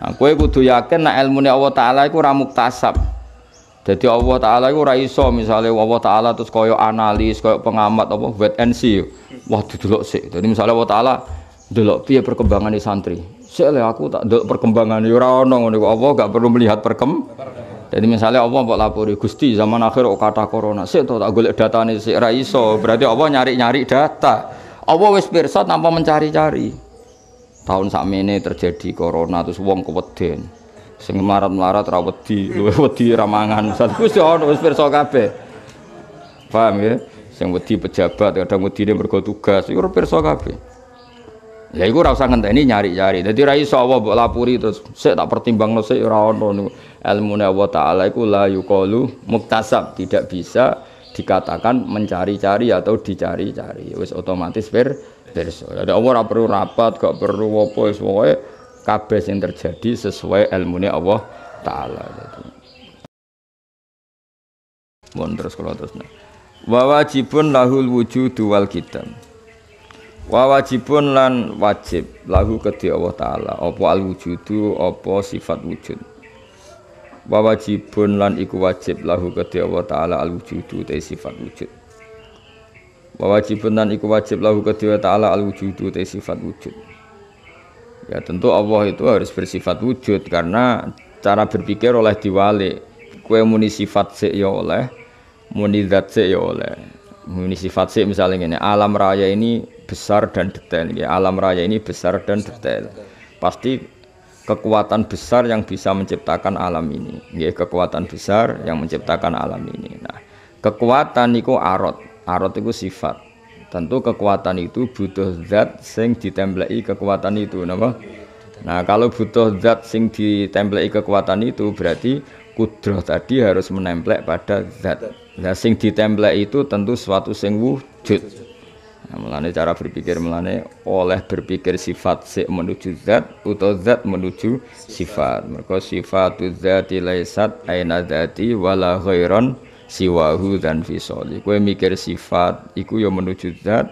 Nah, kowe kudu yakin nek ilmune Allah taala iku ora muktasab. Jadi Allah taala iku ora iso misale Allah taala terus koyo analis, koyo pengamat apa wait and see. Wah, didelok sik. Jadi misale Allah taala delok piye perkembangane santri. Sik aku tak delok perkembangane ora ono ngene kok Allah gak perlu melihat perkem. Jadi misalnya Allah mbok lapori Gusti zaman akhir kok kata corona. Sik to tak golek datane sik ra iso. Berarti Allah nyari-nyari data. Allah wis pirsa tanpa mencari-cari tahun ini terjadi corona terus wong keweden sing marat melarat rawat di luwe wedi ramangan satu wis ono harus pirsa kabeh paham ya sing wedi pejabat kadang dia mergo tugas itu pirsa kabeh lha ya iku ra usah ngenteni nyari-nyari jadi Rai iso buat lapuri terus saya tak pertimbang lo saya rawon lo ilmu Allah taala itu la yuqalu muktasab tidak bisa dikatakan mencari-cari atau dicari-cari wis otomatis ber terus Ada Allah ora perlu rapat, gak perlu apa wis pokoke kabeh sing terjadi sesuai ilmune Allah taala. Mohon terus kalau terus. Wa wajibun lahul wujud wal kitab. Wa wajibun lan wajib lahu kedhi Allah taala apa al wujudu apa sifat wujud. Wa wajibun lan iku wajib lahu kedhi Allah taala al wujudu te sifat wujud wa wajibun dan iku wajib lahu kedua ta'ala al wujud te sifat wujud ya tentu Allah itu harus bersifat wujud karena cara berpikir oleh diwali kue muni sifat sik ya oleh muni zat sik ya oleh muni sifat sik misalnya ini alam raya ini besar dan detail ya alam raya ini besar dan detail pasti kekuatan besar yang bisa menciptakan alam ini ya kekuatan besar yang menciptakan alam ini nah kekuatan itu arot arot itu sifat tentu kekuatan itu butuh zat sing i kekuatan itu napa nah kalau butuh zat sing i kekuatan itu berarti kudroh tadi harus menempel pada zat nah sing ditemplek itu tentu suatu sing wujud nah, melane cara berpikir melane oleh berpikir sifat se menuju zat atau zat menuju sifat mereka sifat zati zat aina zati wala ghairon siwahu dan fisoli kue mikir sifat iku yo menuju zat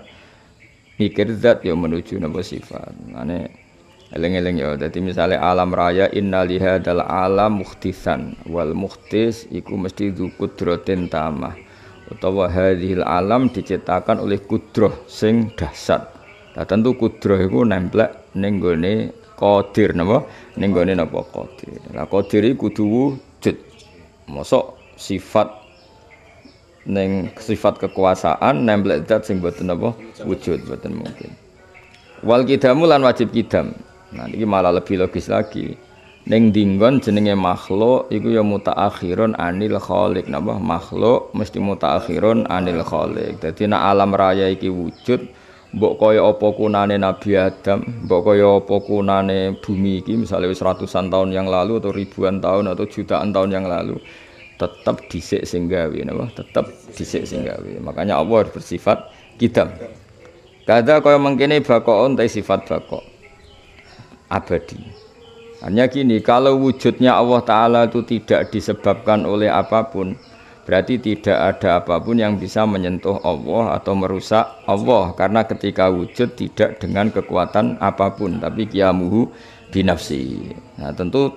mikir zat yo menuju nopo sifat ane eleng-eleng yo jadi misalnya alam raya inna liha dal alam muhtisan wal muhtis iku mesti dukut droten tamah utawa hadhil alam diciptakan oleh kudroh sing dahsat. nah, tentu kudroh iku nemplek ning gone qadir napa ning gone napa qadir lah qadir iku kudu wujud mosok sifat Neng sifat kekuasaan nemblek zat sing boten apa wujud boten mungkin wal kidamu lan wajib kidam nah ini malah lebih logis lagi Neng dinggon jenenge makhluk iku ya mutaakhirun anil kholik napa nah, makhluk mesti mutaakhirun anil kholik. Jadi nek alam raya iki wujud mbok kaya apa kunane Nabi Adam, mbok kaya apa kunane bumi iki misalnya wis ratusan tahun yang lalu atau ribuan tahun atau jutaan tahun yang lalu tetap disik singgawi, gawe napa tetap disik singgawi. makanya Allah bersifat kidam kada kaya mengkene bakoon ta sifat bako abadi hanya gini kalau wujudnya Allah taala itu tidak disebabkan oleh apapun berarti tidak ada apapun yang bisa menyentuh Allah atau merusak Allah karena ketika wujud tidak dengan kekuatan apapun tapi kiamuhu binafsi nah tentu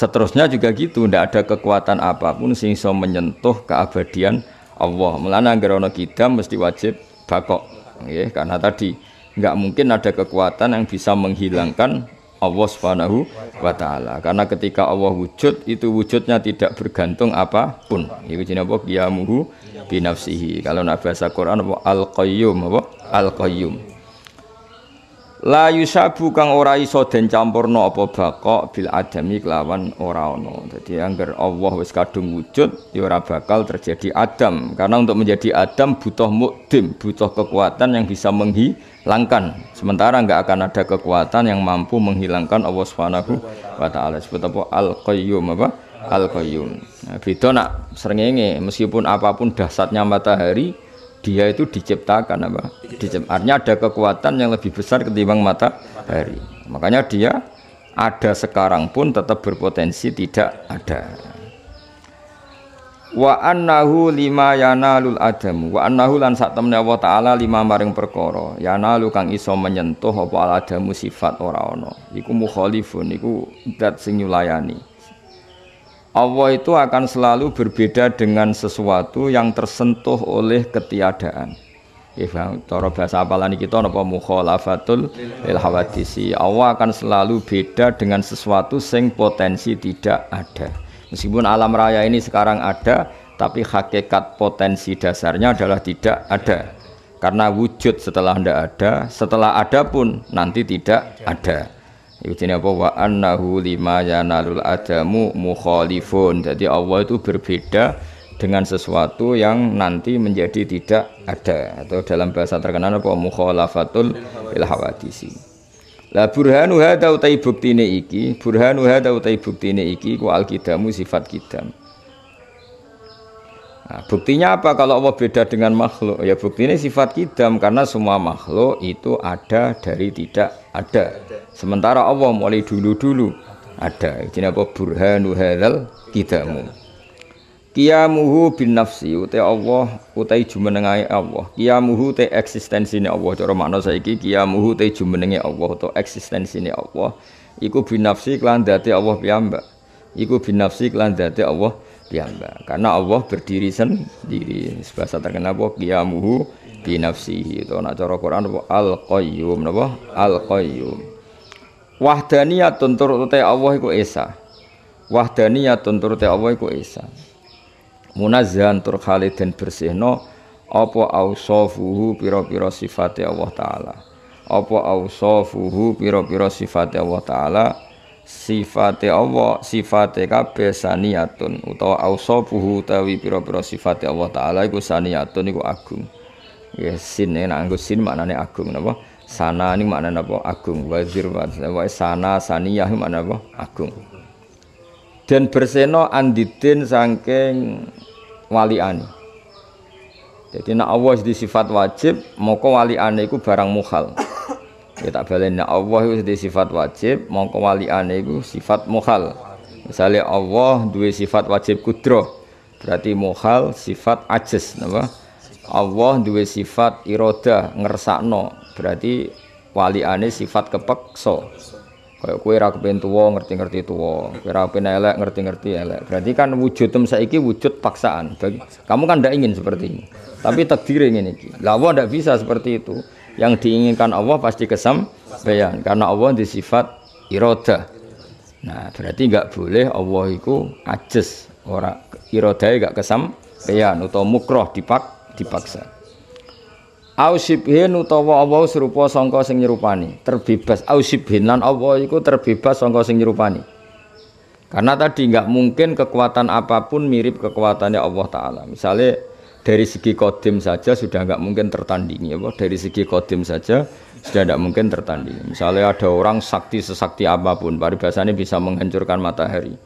Seterusnya juga gitu, tidak ada kekuatan apapun sing iso menyentuh keabadian Allah. Melana gerono kita mesti wajib bakok, ya, karena tadi nggak mungkin ada kekuatan yang bisa menghilangkan Allah Subhanahu wa taala. Karena ketika Allah wujud itu wujudnya tidak bergantung apapun. Iku jenenge apa? Qiyamuhu binafsihi. Kalau nak bahasa Quran apa? Al-Qayyum apa? Al-Qayyum la yusabu kang ora iso den campurna apa bakok bil adami kelawan ora ono jadi angger Allah wis kadung wujud ya ora bakal terjadi adam karena untuk menjadi adam butuh mukdim butuh kekuatan yang bisa menghilangkan sementara nggak akan ada kekuatan yang mampu menghilangkan Allah Subhanahu wa taala sebut apa al qayyum apa al qayyum nah, beda nak srengenge meskipun apapun dahsyatnya matahari dia itu diciptakan apa? Diciptakan. Artinya ada kekuatan yang lebih besar ketimbang matahari. Makanya dia ada sekarang pun tetap berpotensi tidak ada. Wa annahu lima yanalul adam. wa annahu lan sak temne Allah taala lima maring perkara yanalu kang iso menyentuh apa al adamu sifat ora ana iku mukhalifun iku zat sing nyulayani Allah itu akan selalu berbeda dengan sesuatu yang tersentuh oleh ketiadaan. Ya, cara bahasa apalani kita napa mukhalafatul lil hawadisi. Allah akan selalu beda dengan sesuatu sing potensi tidak ada. Meskipun alam raya ini sekarang ada, tapi hakikat potensi dasarnya adalah tidak ada. Karena wujud setelah tidak ada, setelah ada pun nanti tidak ada. Iku jenenge apa wa annahu lima yanalul adamu mukhalifun. Jadi Allah itu berbeda dengan sesuatu yang nanti menjadi tidak ada atau dalam bahasa terkenal apa mukhalafatul ilhawadisi. hawadisi. La burhanu hadza utai buktine iki, burhanu hadza utai buktine iki ku alkidamu sifat kidam. Nah, buktinya apa kalau Allah beda dengan makhluk? Ya buktinya sifat kidam karena semua makhluk itu ada dari tidak ada. Sementara Allah mulai dulu-dulu ada. Jadi apa burhanu halal kidamu. Kiamuhu bin nafsi utai Allah utai jumenengai Allah. Kiamuhu te eksistensi ni Allah cara makna saiki kiamuhu te jumenengi Allah atau eksistensi ini Allah iku bin nafsi kelan Allah piyambak. Iku bin nafsi kelan Allah Allah piyambak. Karena Allah berdiri sendiri. Bahasa terkenal apa? Qiyamuhu bi nafsihi. Itu nak cara Quran Al-Qayyum napa? Al-Qayyum. Wahdaniyatun turute Allah iku esa. Wahdaniyatun turute Allah iku esa. Munazzahan tur khalid dan bersihno apa ausafuhu pira-pira sifat Allah taala. Apa ausafuhu pira-pira sifat Allah taala sifate Allah sifate kabeh saniyatun utawa puhu tawi pira-pira sifate Allah taala iku saniyatun iku agung ya sin ya, nek anggo sin maknane agung napa sana ini maknane apa agung wazir wa sana saniyah maknane apa agung dan berseno anditin sangking ani. jadi nak Allah di sifat wajib moko ani iku barang mukhal kita ya, tak nah, Allah itu di sifat wajib mongko ane itu sifat mukhal misalnya Allah dua sifat wajib kudro, berarti mukhal sifat ajes Allah dua sifat iroda ngersakno berarti wali ane sifat kepekso. kaya kue ra kepen ngerti-ngerti tuwo, kue rakupin kepen elek ngerti-ngerti elek berarti kan wujud tem saiki wujud paksaan kamu kan tidak ingin seperti ini tapi takdir ini iki tidak bisa seperti itu yang diinginkan Allah pasti kesampaian karena Allah disifat sifat iroda nah berarti nggak boleh Allah itu ajes ora ya nggak kesampaian atau mukroh dipak dipaksa ausibhin utawa Allah serupa sangka sing nyerupani terbebas ausibhin lan Allah itu terbebas sangka sing nyerupani karena tadi nggak mungkin kekuatan apapun mirip kekuatannya Allah Ta'ala misalnya dari segi kodim saja sudah nggak mungkin tertandingi apa dari segi kodim saja sudah tidak mungkin tertandingi misalnya ada orang sakti sesakti apapun paribasannya bisa menghancurkan matahari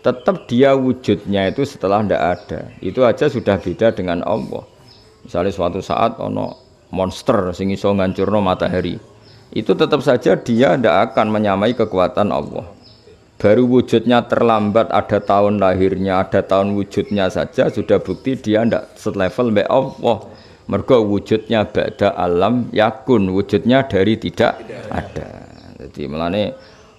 tetap dia wujudnya itu setelah tidak ada itu aja sudah beda dengan Allah misalnya suatu saat ono monster sing iso ngancurno matahari itu tetap saja dia tidak akan menyamai kekuatan Allah Baru wujudnya terlambat ada tahun lahirnya, ada tahun wujudnya saja sudah bukti dia tidak selevel mbek Allah. Mergo wujudnya ba'da alam yakun, wujudnya dari tidak ada. Jadi melane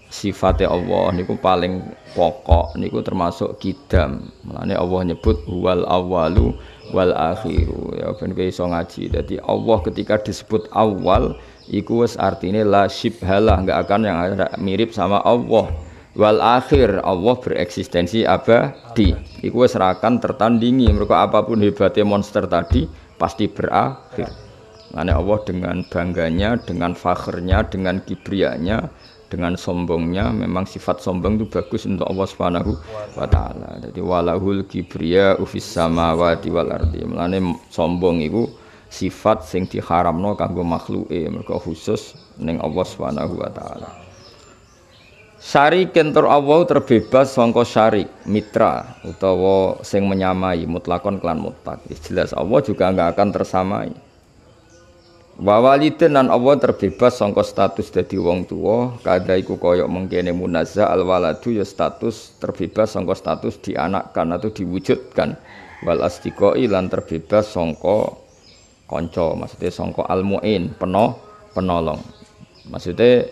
sifatnya Allah niku paling pokok niku termasuk kidam. Melane Allah nyebut wal awalu wal akhiru ya ben kowe iso ngaji dadi Allah ketika disebut awal iku wis artine la syibhalah enggak akan yang mirip sama Allah wal akhir Allah bereksistensi abadi iku wis rakan tertandingi mereka apapun hebatnya monster tadi pasti berakhir Mane Allah dengan bangganya, dengan fakhrnya, dengan kibrianya, dengan sombongnya memang sifat sombong itu bagus untuk Allah Subhanahu wa taala. Jadi walahul kibriya ufis samawati wal ardi. Mulane sombong itu sifat sing diharamno kanggo makhluke, mergo khusus ning Allah Subhanahu wa taala. Syarik kentur Allah terbebas songko syarik mitra utawa sing menyamai mutlakon klan mutlak. Ya, jelas Allah juga nggak akan tersamai. Wawaliden dan Allah terbebas songko status dadi wong tua. Kada iku koyok mengkene munazza al waladu ya status terbebas songko status dianakkan atau diwujudkan. Wal asdiqoi lan terbebas songko konco maksudnya songko almuin penuh penolong. Maksudnya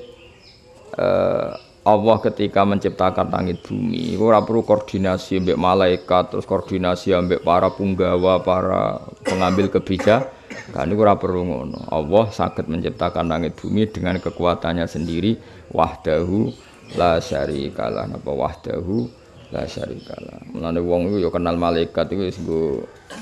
eh, Allah ketika menciptakan langit bumi ora perlu koordinasi ambek malaikat terus koordinasi ambek para punggawa para pengambil kebijakan itu ora perlu ngono Allah sakit menciptakan langit bumi dengan kekuatannya sendiri wahdahu la syarikalah napa wahdahu la syarikalah mulane wong iku ya kenal malaikat iku wis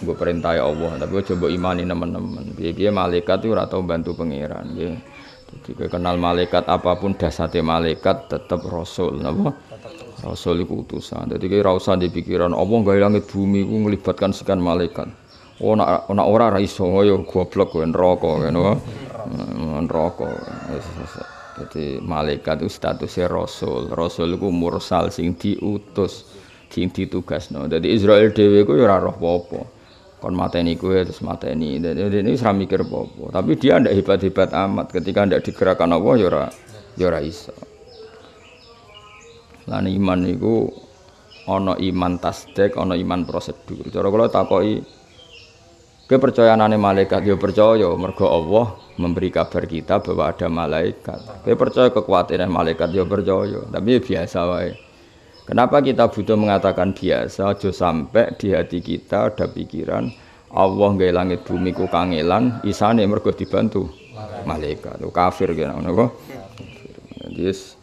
nggo perintah Allah tapi coba imani teman-teman piye-piye malaikat itu ora tau bantu pangeran nggih jadi kenal malaikat apapun dasate malaikat tetap rasul napa? Rasul iku utusan. Jadi ki ora di pikiran apa gawe langit bumi iku melibatkan sekian malaikat. Oh nak nak ora ra iso ya goblok kowe neraka ngono. Neraka. Jadi eh, malaikat itu statusnya rasul. Rasul iku mursal sing diutus, sing ditugasno. Jadi Israel dewi, iku ya roh apa kon mateni gue terus mateni dan ini seram mikir popo tapi dia ndak hebat hebat amat ketika ndak digerakkan Allah yora ya yora ya iso lan iman itu, ono iman tasdek ono iman prosedur cara kula takoki kepercayaanane malaikat dia ya percaya mergo Allah memberi kabar kita bahwa ada malaikat kepercaya kekuatan malaikat dia percaya tapi biasa wae Kenapa kita butuh mengatakan biasa aja sampai di hati kita ada pikiran Allah nggak langit bumi ku kangelan isane mergo dibantu malaikat lu oh, kafir kena ngono Yes.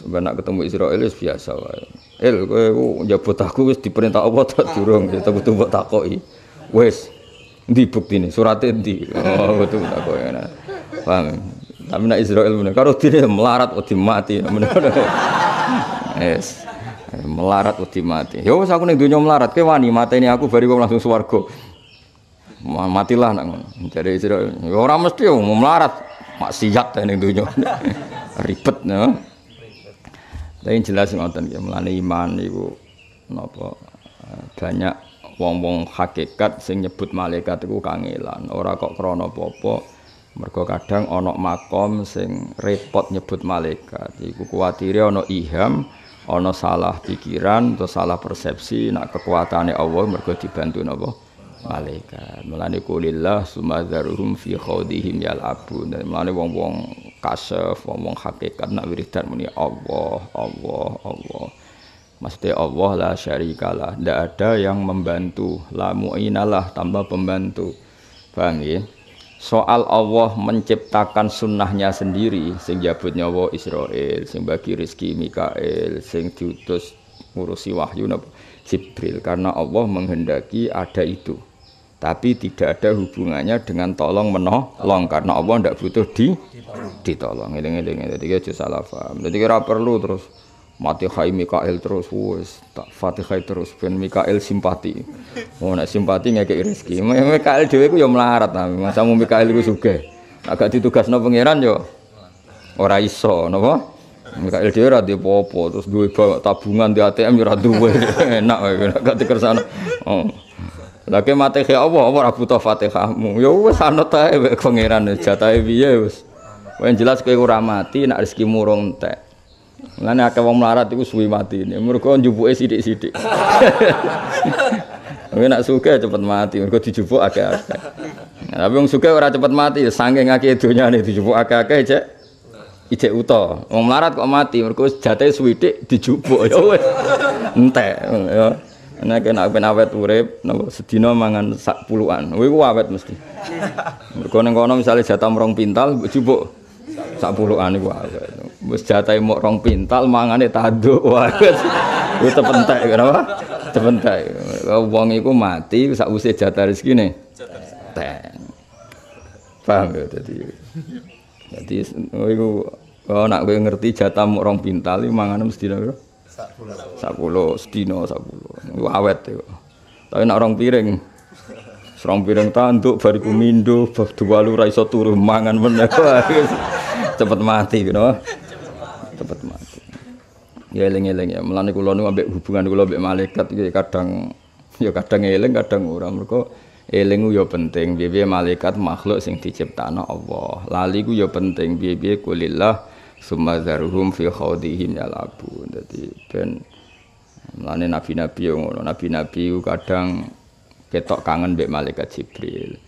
Benak ketemu Israel biasa wae. El kowe njabot oh, ya aku wis diperintah Allah tak durung ya tak butuh takoki. Wis ndi buktine surate ndi? Oh butuh takoki. Paham? Tapi nak Israel bener karo dine melarat wedi mati. Yes melarat wedi mati. yo ya wis aku ning donya melarat, kowe wani mateni aku bari langsung swarga. Matilah nak ngono. Jare orang ya ora mesti yo melarat maksiat ning donya. Ribet ya. Tapi jelas ngoten ya, melani iman ibu napa eh, banyak wong-wong hakikat sing nyebut malaikat iku kangelan, ora kok krana apa-apa. Mergo kadang ana makom sing repot nyebut malaikat, iku kuwatire ana iham Ono salah pikiran atau salah persepsi nak kekuatannya Allah mergo dibantu napa malaikat mulane kulillah sumadharuhum fi khawdihim yalabun mulane wong-wong kasef wong-wong hakikat nak wiridan muni Allah Allah Allah Maksudnya Allah lah syarikalah Tidak ada yang membantu La mu'inalah tambah pembantu Paham ya? soal Allah menciptakan sunnahnya sendiri sing jabut nyawa Israel sing bagi rizki Mikael sing diutus ngurusi wahyu Jibril karena Allah menghendaki ada itu tapi tidak ada hubungannya dengan tolong menolong karena Allah tidak butuh di ditolong eling eling jadi aja salah paham jadi kira perlu terus Fatihai Mikael terus wes tak Fatihai terus ben Mikael simpati. Oh nak simpati ngekek rezeki. Mikael dia ku ya melarat ta. Masa mau Mikael ku sugih. Agak no pangeran yo ora iso napa? Mikael dia radio popo terus dua terus tabungan di ATM yo dua, nak Enak wae gak dikersano. Oh. Lah ke mate ke apa ora butuh Fatihahmu. yo, ya wis anut pengiran pangeran jatahe piye yang jelas kau ora mati nek rezekimu rong Mulane akeh wong melarat iku suwi mati. Mergo njupuke sithik-sithik. Kowe nak suka cepat mati, mergo dijupuk akeh-akeh. Nah, tapi wong suka ora cepet mati, ya saking akeh donyane dijupuk akeh-akeh cek. ide uta. Wong melarat kok mati, mergo jate swidik dijupuk ya wis. Entek ya. Nek kena ben awet urip, napa sedina mangan sak puluhan. Kowe ku awet mesti. Mergo ning kono misale jatah merong pintal, jupuk sak puluhan iku awet. Wis jatahe mok rong pintal mangane tanduk wae. Wis tepentek kenapa? Tepentek. Wong iku mati sak usih jatah rezekine. teng, Paham ya dadi. Dadi oh, iku Oh, nak kowe ngerti jatah muk rong pintal iki mangane mesti piro? 10. 10 sedina 10. Iku awet iku. Tapi nak rong piring. Serong piring tanduk bariku mindu bab dua lu ra turu mangan meneh. Cepet mati gitu cepet mati. Ya eling-eling ya. Melani kula niku ambek hubungan kula ambek malaikat iki ya kadang ya kadang eling kadang ora mergo eling ya penting piye-piye malaikat makhluk sing diciptakno Allah. Lali ku ya penting piye kulilah kulillah sumazarhum fi khawdihim labu. jadi ben melani nabi-nabi yang ngono. Nabi-nabi kadang ketok kangen mbek malaikat Jibril.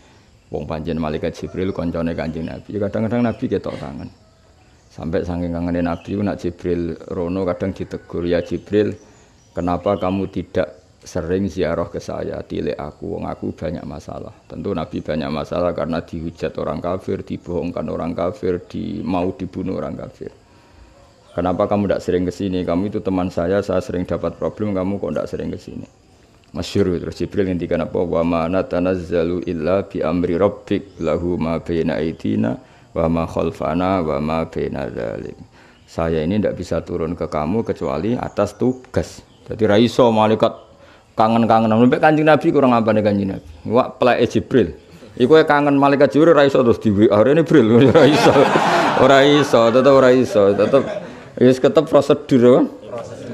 Wong panjen malaikat Jibril koncone Kanjeng Nabi. Ya kadang-kadang Nabi ketok kangen. Sampai saking kangen Nabi nak Jibril rono kadang ditegur ya Jibril, kenapa kamu tidak sering ziarah ke saya, tilik aku, wong aku banyak masalah. Tentu Nabi banyak masalah karena dihujat orang kafir, dibohongkan orang kafir, di mau dibunuh orang kafir. Kenapa kamu tidak sering ke sini? Kamu itu teman saya, saya sering dapat problem, kamu kok tidak sering ke sini? Masyur terus Jibril ngendikan apa? Wa ma natanazzalu illa bi amri rabbik lahu ma baina aidina wa ma khalfana wa ma Saya ini tidak bisa turun ke kamu kecuali atas tugas. Jadi raiso malaikat kangen-kangen sampai Kanjeng Nabi kurang apa nih Kanjeng Nabi. Wak pelake Jibril. Iku kangen malaikat Jibril raiso terus di WA ini Bril raiso. Ora iso, tetep ora iso, tetep wis ketep prosedur.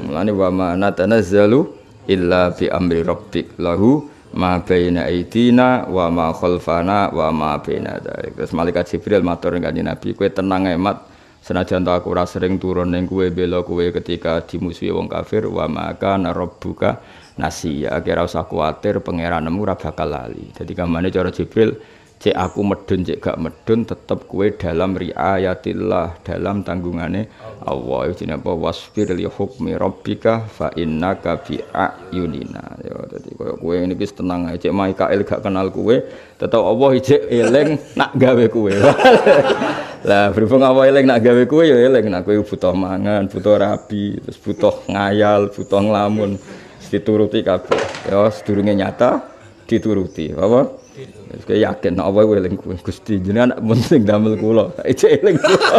Mulane wa ma natanazzalu illa bi amri rabbik lahu ma baina aidina wa ma khalfana wa ma baina dzalik. Terus malaikat Jibril matur kanjeng Nabi, kowe tenang emat senajan ta aku sering turun ning kowe bela kowe ketika dimusuhi wong kafir wa maka buka nasi ya kira usah kuatir pangeranmu ora bakal lali. Dadi kamane cara Jibril cek aku medun cek gak medun tetep kue dalam riayatillah dalam tanggungane Allah itu apa wasfir li hukmi rabbika fa innaka bi ayunina ya dadi koyo kue ini wis tenang ae cek Mikael gak kenal kue tetep Allah cek eling nak gawe kue lah berhubung Allah eling nak gawe kue ya eling nak kue butuh mangan butuh rabi terus butuh ngayal butuh ngelamun dituruti kabeh ya sedurunge nyata dituruti apa saya yakin nek apa kowe eling Gusti jadi anak sing damel kulo. Ece eling kula.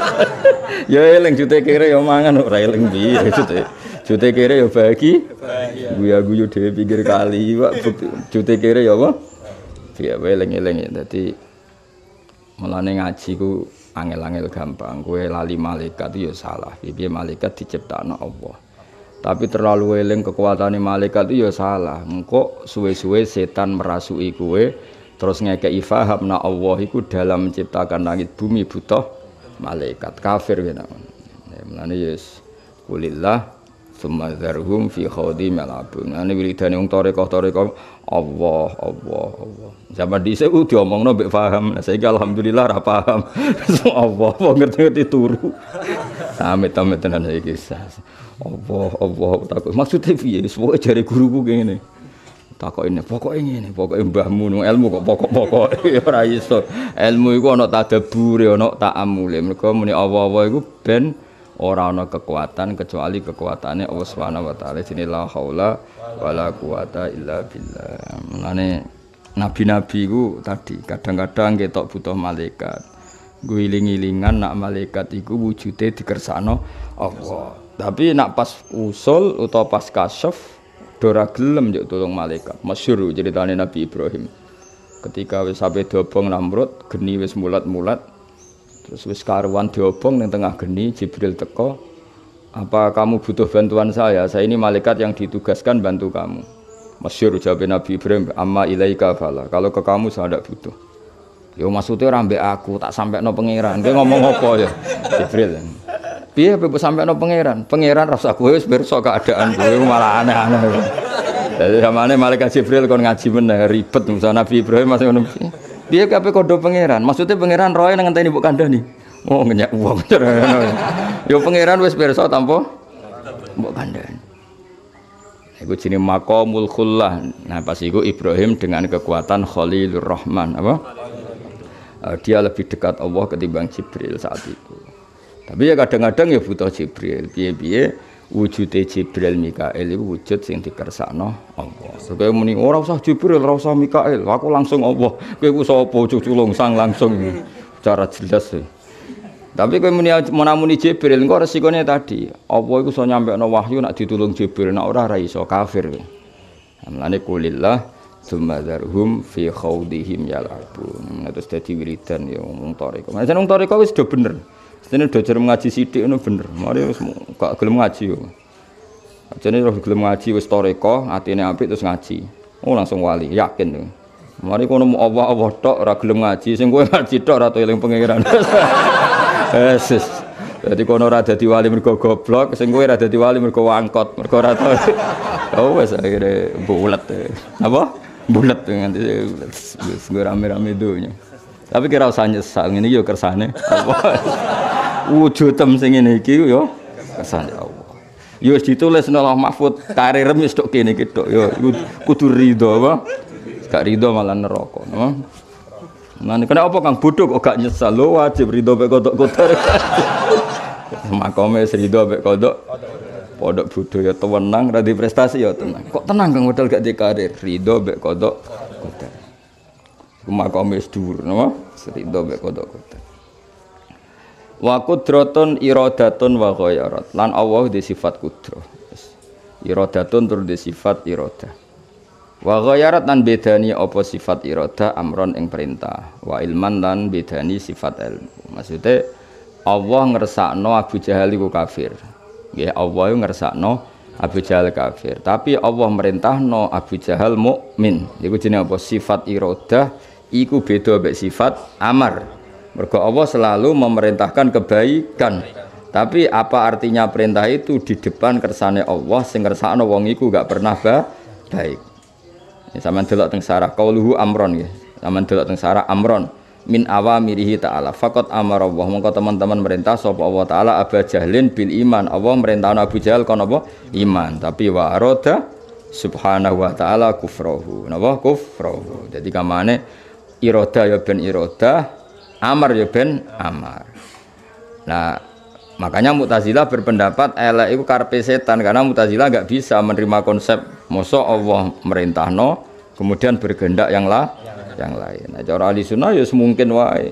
Ya eling jute kere ya mangan ora eling bi, jute. Jute kere ya bagi. Guya-guyu yude pikir kali Pak. Jute kere ya apa? Ya eling-eling dadi mulane ngaji ku angel-angel gampang. gue lali malaikat ya salah. Piye malaikat diciptakno Allah. tapi terlalu eling kekuatan malaikat itu ya salah engko suwe-suwe setan merasuki kue terus ngekei faham na Allah iku dalam menciptakan langit bumi butuh malaikat kafir kena gitu. ya, mulane yes ya kulillah summa dzarhum fi khawdi malabun ane wiridane wong tarikah tarikah Allah Allah Allah zaman dhisik itu diomong mbek faham, nah sehingga alhamdulillah rah paham Allah allah ngerti-ngerti turu amit amit tenan kisah Allah Allah takut maksudnya piye semua jari guruku gini takok ini pokok ini pokok mbahmu nung ilmu kok pokok pokok ora iso ilmu itu ono tadabure ono ta'amule mereka muni Allah itu ben ora ono kekuatan kecuali kekuatannya Allah Subhanahu wa taala sini la haula wala quwata illa billah menane nabi-nabi iku tadi kadang-kadang ketok butuh malaikat guling iling nak malaikat iku wujude dikersano Allah tapi nak pas usul atau pas kasyaf Dora gelem yuk tolong malaikat. Masyhur ceritane Nabi Ibrahim. Ketika wis sampai diobong Namrud, geni wis mulat-mulat. Terus wis karuan diobong yang tengah geni Jibril teko. Apa kamu butuh bantuan saya? Saya ini malaikat yang ditugaskan bantu kamu. Masyhur jawab Nabi Ibrahim, "Amma ilaika fala." Kalau ke kamu saya tidak butuh. Yo maksudnya rambe aku tak sampai no pangeran. Dia ngomong apa ya? Jibril. Piye sampai no pangeran? Pangeran rasa gue wis pirsa keadaan gue malah aneh-aneh. Dadi samane malaikat Jibril kon ngaji mana ribet musa Nabi Ibrahim masih ngono. Piye kabeh kondo pangeran? Maksudnya pangeran dengan nang bukan dah nih. Oh ngenyak wong. Yo pangeran wis pirsa tampo bukan dah. Iku jadi makomul khullah. Nah pas itu Ibrahim dengan kekuatan Khalilur Rahman apa? Eh, dia lebih dekat Allah ketimbang Jibril saat itu. Tapi ya kadang-kadang ya butuh Jibril. Piye-piye wujude Jibril Mikael itu wujud sing dikersakno Allah. Sebab muni oh, ora usah Jibril, ora usah Mikael. aku langsung Allah. Kowe ku sapa cuculung sang langsung cara jelas. Ya. Tapi kowe muni menamuni Jibril engko resikone tadi. Apa iku iso nyampekno wahyu nak ditulung Jibril, nak ora ora iso kafir. Nah, mulane kulillah sumadarhum fi khawdihim yal'abun. Nah, terus dadi wiridan ya ngomong toriko. Nah, ngomong toriko itu sudah bener. Ini udah jerem ngaji sidik ini bener. Mari semua gak gelem ngaji yo. Jadi roh gelem ngaji wis toreko, ini api terus ngaji. Oh langsung wali, yakin tuh. Mari kono mau awah awah tok ora gelem ngaji, sing gue ngaji tok atau yang pengirahan. Yesus. Jadi kono ora di wali mereka goblok, sing gue ora dadi wali mereka wangkot, mereka ora Oh wes akhirnya bulat. Apa? dengan nganti gue rame-rame dunya. Tapi kira usah nyesal ini yuk kersane. Apa? wujud tem sing ngene iki yo kersane ya Allah. Yo wis ditulis nang Mahfud karir wis tok kene iki tok yo kudu ridho apa? Gak ridho malah neraka, no? Nah, kena apa Kang bodoh kok gak nyesal lo wajib ridho pek kodok kotor. Makome ridho pek kodok. Podok bodoh ya tenang, ra prestasi ya tenang. Kok tenang Kang modal gak di karir, ridho pek kodok kotor. Makome wis dhuwur, no? Ridho pek kodok kotor wa kudratun iradatun wa ghayarat lan Allah di sifat kudrah iradatun tur di sifat irada wa ghayarat lan bedani apa sifat irada amron ing perintah wa ilman lan bedani sifat ilmu maksudnya Allah ngersakno Abu Jahal iku kafir Ya Allah ngersakno Abu Jahal kafir. Tapi Allah merintahno Abu Jahal mukmin. Iku jenenge apa? Sifat irada iku beda mek sifat amar. Mergo Allah selalu memerintahkan kebaikan. Tapi apa artinya perintah itu di depan kersane Allah sing kersane wong iku gak pernah ba baik. Ya, sampean delok teng sarah qauluhu amron ya. Sampean delok teng sarah amron min awamirihi ta'ala fakot amara Allah mongko teman-teman merintah sapa Allah taala abah Jahlin bil iman Allah merintah Abu Jahal kon apa iman tapi wa roda subhanahu wa ta'ala kufrohu napa kufrohu jadi kamane iroda ya ben iroda Amar ya ben Amar. Nah, makanya Mutazila berpendapat elek itu karpe setan karena Mutazila nggak bisa menerima konsep mosok Allah merintahno kemudian bergendak yang lah yang lain. Nah, cara ahli sunnah ya semungkin wae.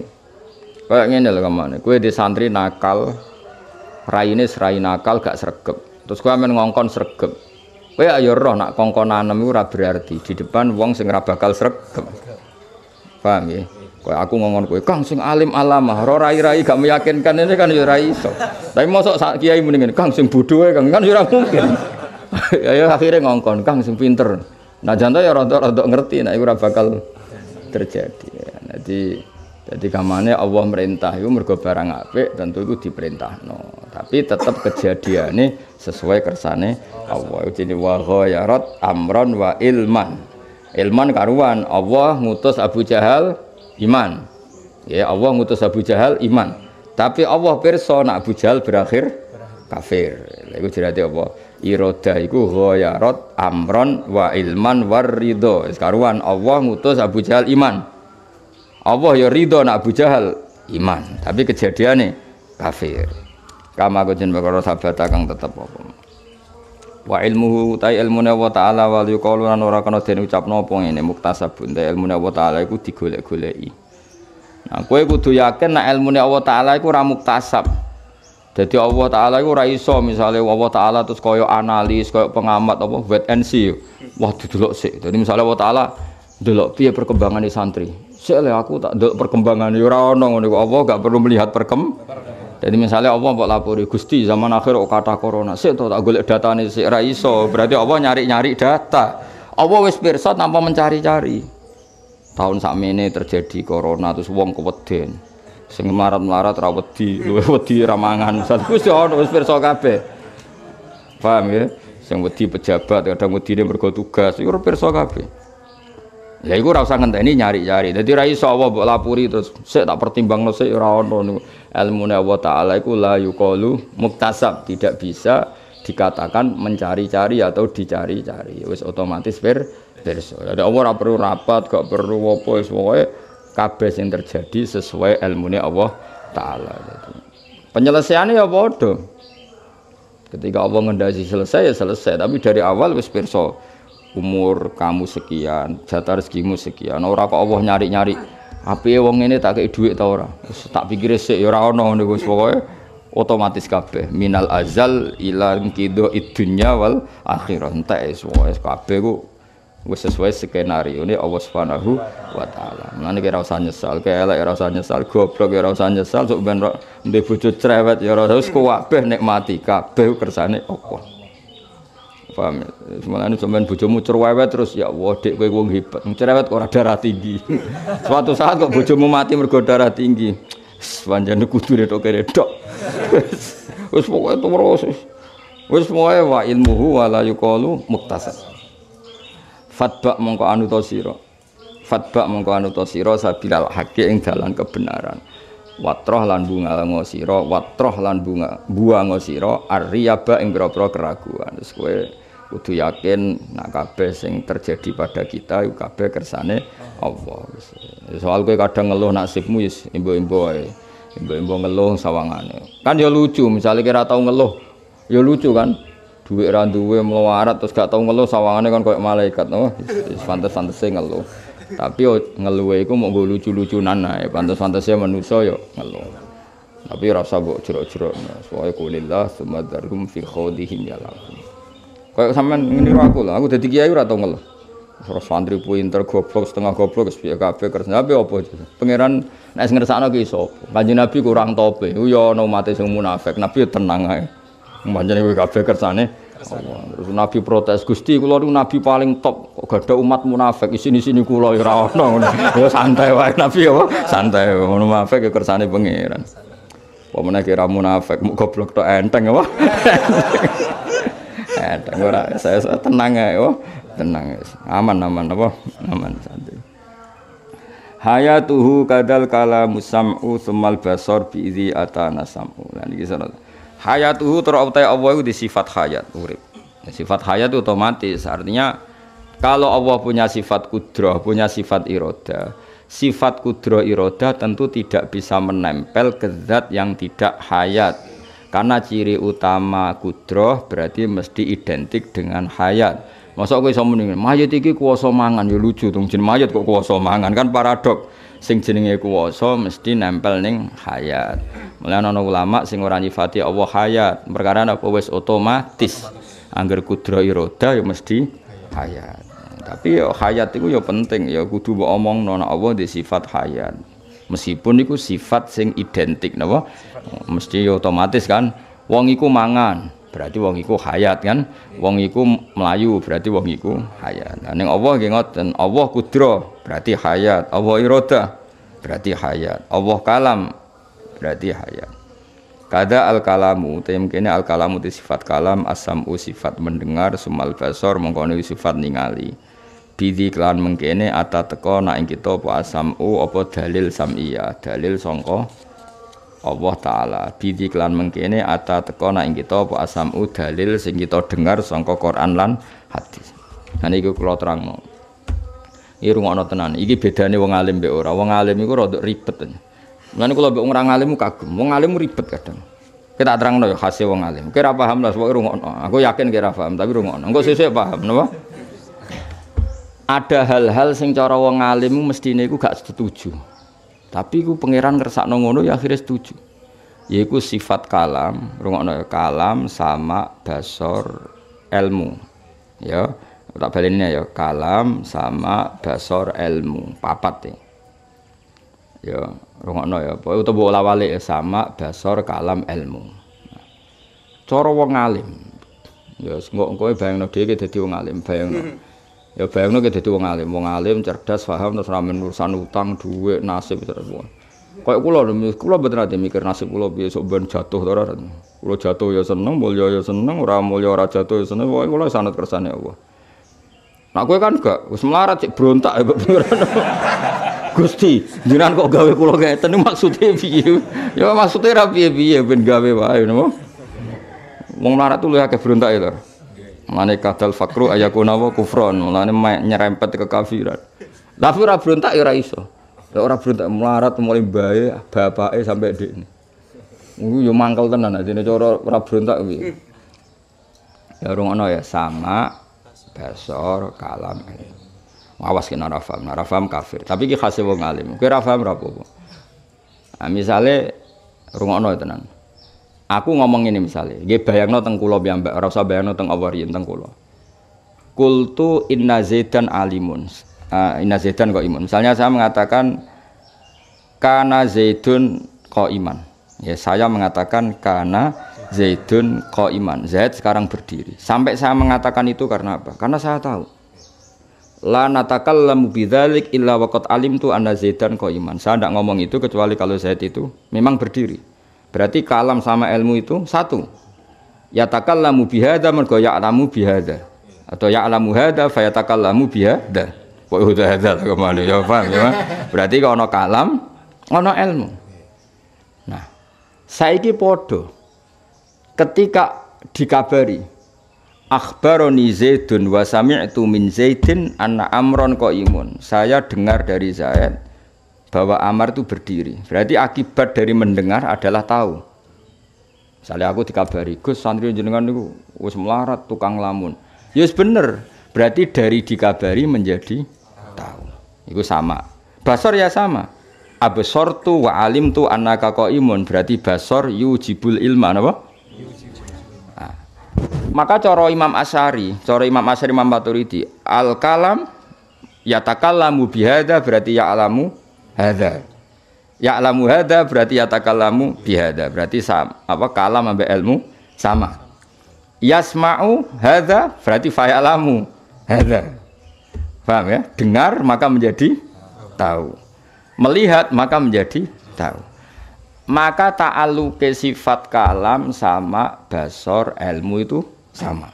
Kayak ngene lho kamane. Kowe di santri nakal, raine serai nakal gak sregep. Terus kowe amen ngongkon sregep. Kowe ayo ya ya roh nak kongkonan iku ora berarti di depan wong segera bakal sregep. Paham ya? Kaya aku ngomong kowe, Kang sing alim alama, ora rai-rai gak meyakinkan ini kan ya iso. Tapi mosok sak kiai mendingin, Kang sing bodoh Kang kan ya mungkin. Ya, ya akhirnya ngongkon Kang sing pinter. Nah janto ya rontok-rontok ngerti, nah iku ora bakal terjadi. Jadi jadi kamane Allah merintah itu mergo barang tentu itu diperintah no. Tapi tetap kejadian kejadiannya sesuai kersane Allah. itu Jadi ya ghayarat amron wa ilman. Ilman karuan Allah ngutus Abu Jahal iman. Ya Allah ngutus Abu Jahal iman. Tapi Allah perso nak Abu Jahal berakhir kafir. Iku dirati apa? Iroda iku ghayarat amron wa ilman war ridho. Sekaruan Allah ngutus Abu Jahal iman. Allah ya ridho nak Abu Jahal iman. Tapi kejadian nih kafir. Kama kujen perkara sabata kang tetap. apa wa ilmuhu ta ilmune wa ta'ala wal yuqalu lan ora kana den ucapno apa ngene muktasabun ta ilmune wa ta'ala iku digolek-goleki nah kowe kudu yakin nek ilmune Allah taala iku ora muktasab jadi Allah taala iku raiso. Misalnya misale Allah taala terus kaya analis kaya pengamat apa wet and see wah didelok jadi misale Allah taala dia perkembangan di santri sik aku tak perkembangan perkembangane ora ono ngene Allah gak perlu melihat perkembangan jadi misalnya Allah mbok lapori Gusti zaman akhir kok kata corona, sik to tak golek datane sik ra iso. Berarti Allah nyari-nyari data. Allah wis pirsa tanpa mencari-cari. Tahun ini terjadi corona terus wong keweden. Sing marat marat ra wedi, luwe wedi ramangan. mangan. Gusti ono wis pirsa kabeh. Paham ya? Sing wedi pejabat kadang wedine mergo tugas, iku pirsa kabeh. Ya iku ora usah ngenteni nyari-nyari. Dadi ra iso Allah mbok lapuri terus sik tak pertimbangno sik ora ono niku. Ilmune Allah taala iku la yuqalu muktasab, tidak bisa dikatakan mencari-cari atau dicari-cari. Wis otomatis per perso. Ada Allah ora perlu rapat, gak perlu apa wis pokoke kabeh sing terjadi sesuai ilmune Allah taala. Penyelesaiannya ya bodoh. Ketika Allah ngendasi selesai ya selesai, tapi dari awal wis perso umur kamu sekian, jatah rezekimu sekian. Ora kok Allah nyari-nyari. Api wong ini tak kei duit tau ora. tak pikir sik ya ora ono niku pokoknya otomatis kabeh minal azal ila kido idunya wal akhirah entek semua kabeh gue wis sesuai skenario ini Allah Subhanahu wa taala. Mulane kira usah nyesal, kaya elek ora usah nyesal, goblok ya ora usah nyesal, sok ben ndek cerewet ya ora usah kuwabeh nikmati kabeh kersane Allah paham. Ya? Semana ini sampean bojomu cerewet terus ya Allah dek kowe wong hebat. Cerewet kok darah tinggi. Suatu saat kok bojomu mati mergo darah tinggi. Panjane kudu tok kere tok. Wis pokoke terus. Wis pokoke wa ilmuhu la yuqalu muktasab. Fatba mongko anu to sira. Fatba mongko anu to sira sabilal haqi ing dalan kebenaran. watroh lan bunga ngosiro. watroh lan bunga buango siro arriaba ing pira keraguan terus kue kudu yakin nak kabeh sing terjadi pada kita iku kabeh kersane Allah. Soal kowe kadang ngeluh nasibmu is imbo-imbo ae. Imbo-imbo ngeluh sawangane. Kan ya lucu, misalnya kira tau ngeluh, ya lucu kan. Duit ra duwe melarat terus gak tau ngeluh sawangane kan koyo malaikat. Oh, pantes pantes ngeluh. Tapi yo ya ngeluh iku mau gue lucu lucu nana ae. Pantes-pantese manusa ya ngeluh. Tapi rasa gue jerok-jerok. Soale kulillah sumadarhum fi ya lakum Kayak sampean ngeniru aku lah, aku dadi kiai ora tau ngeluh. Terus santri pinter goblok setengah goblok wis piye kabeh kerja apa ya apa. Pangeran nek sing ngersakno ki sapa? Kanjeng Nabi kurang tope. Ku ya ana umate sing munafik, Nabi ya tenang ae. Panjenengan kowe kabeh kersane Allah. Terus Nabi protes, Gusti kula niku nabi paling top kok gak ada umat munafik. Isini-sini kula ya ora ana ngono. santai wae Nabi apa? Santai munafik ya kersane pangeran. Apa kira munafik, muk goblok tok enteng apa? ngeten ora saya, saya tenang ae oh tenang aman aman apa aman santai hayatuhu kadal kala musam'u sumal basar bi idzi atana sam'u lan iki salat hayatuhu terutai Allah itu di sifat hayat urip ya, sifat hayat itu otomatis artinya kalau Allah punya sifat kudroh punya sifat iroda sifat kudroh iroda tentu tidak bisa menempel ke zat yang tidak hayat karena ciri utama kudroh berarti mesti identik dengan hayat. Masa ke iso muni mayit iki kuwasa mangan ya lucu tung jeneng mayit kok kuwasa mangan kan paradok. Sing jenenge kuwasa mesti nempel neng hayat. Mulane ana ulama sing ora nyifati Allah hayat, perkara apa wis otomatis. Angger kudroh iroda ya mesti hayat. Tapi ya hayat itu ya penting ya kudu mbok nona Allah di sifat hayat meskipun itu sifat sing identik napa mesti otomatis kan wong iku mangan berarti wong iku hayat kan wong iku melayu berarti wong iku hayat nah, ning Allah nggih ngoten Allah kudro, berarti hayat Allah iroda berarti hayat Allah kalam berarti hayat kada al kalamu tem kene al kalamu di sifat kalam asam u sifat mendengar sumal basor mongkon sifat ningali bidi kelan mengkene ata teko nak ing kita apa asamu apa dalil samia dalil songko Allah taala bidi kelan mengkene ata teko nak ing kita apa asamu dalil sing kita dengar songko Quran lan hadis nah terang kula ini rumah rungokno tenan beda nih wong alim be ora wong alim gue rada ribet Nanti kalau mbek orang alim kagum wong alim ribet kadang kita terang loh hasil wong alim kira paham lah sebab rumah aku yakin kira paham tapi rungokno Enggak sih paham napa ada hal-hal sing cara wong alim mestine iku gak setuju. Tapi ku pangeran ngerasa ngono ya akhirnya setuju. Yaiku sifat kalam, rungokno ya kalam sama basor ilmu. Ya, tak baleni ya kalam sama basor ilmu, papat ya. Ya, rungokno ya, pokoknya utuh bola wali ya sama basor kalam ilmu. Coro wong alim. Ya, engko kowe bayangno dhewe dadi wong alim, bayangno. Ya bayangno kita dadi wong alim, wong alim cerdas paham terus ramen urusan utang, duit, nasib terus. Kayak kula kula mboten ate mikir nasib kula piye sok ben jatuh to ora. Kula jatuh ya seneng, mulya ya seneng, ora mulya ora jatuh ya seneng. Pokoke kula sanad kersane Allah. Nah kowe kan gak wis melarat sik brontak ya Gusti, jenengan kok gawe kula ngeten niku maksude piye? Ya maksudnya ra piye-piye ben gawe wae napa? Wong melarat tuh lu akeh berontak ya to. Mulane kadal fakru ayakuna wa kufron, mulane nyerempet kekafiran. Tapi ora berontak ya ora iso. Ora berontak melarat mulai bae bapake sampai dekne. Iku yo mangkel tenan dene cara ora brontak kuwi. Ya ya sama basor kalam ini. Awas kena rafam rafam kafir. Tapi ki khase wong alim. Kowe ora paham Nah, misale rungokno ya tenan. Aku ngomong ini misalnya, nggih tentang kulo, kula piyambak, ora usah bayangno teng Allah yen tentang kulo. Kultu inna Zaidan alimun. Uh, inna Zaidan kok imun. Misalnya saya mengatakan kana Zaidun kok iman. Ya, saya mengatakan kana Zaidun kok iman. Zaid sekarang berdiri. Sampai saya mengatakan itu karena apa? Karena saya tahu la la bidzalik illa waqad alimtu anna zaidan iman. Saya tidak ngomong itu kecuali kalau Zaid itu memang berdiri. Berarti kalam sama ilmu itu satu. Yatakallamu bihada mergo ya'lamu bihada. Atau ya'lamu hada bihadza. bihada. itu hadza hada kemana ya paham ya. Berarti kalau ono kalam, ono ilmu. Nah, saiki podo. Ketika dikabari Akhbaroni Zaidun wa sami'tu min Zaidin anna amron qaimun. Saya dengar dari Zaid bahwa amar itu berdiri. Berarti akibat dari mendengar adalah tahu. Misalnya aku dikabari, Gus santri jenengan itu wis melarat tukang lamun. Ya yes, bener. Berarti dari dikabari menjadi tahu. Itu sama. Basor ya sama. Abesor tu wa alim tu anaka imun berarti basor yujibul ilma apa? Ah. Maka coro Imam Asari, coro Imam Asari Imam Maturidi, al kalam yatakallamu bihada berarti ya alamu Hada, ya alamu hada berarti takalamu bihada Berarti sama apa kalam ambil ilmu sama. Yasma'u hada berarti fayalamu hada, Paham ya? Dengar maka menjadi tahu. Melihat maka menjadi tahu. Maka ke sifat kalam sama basor ilmu itu sama.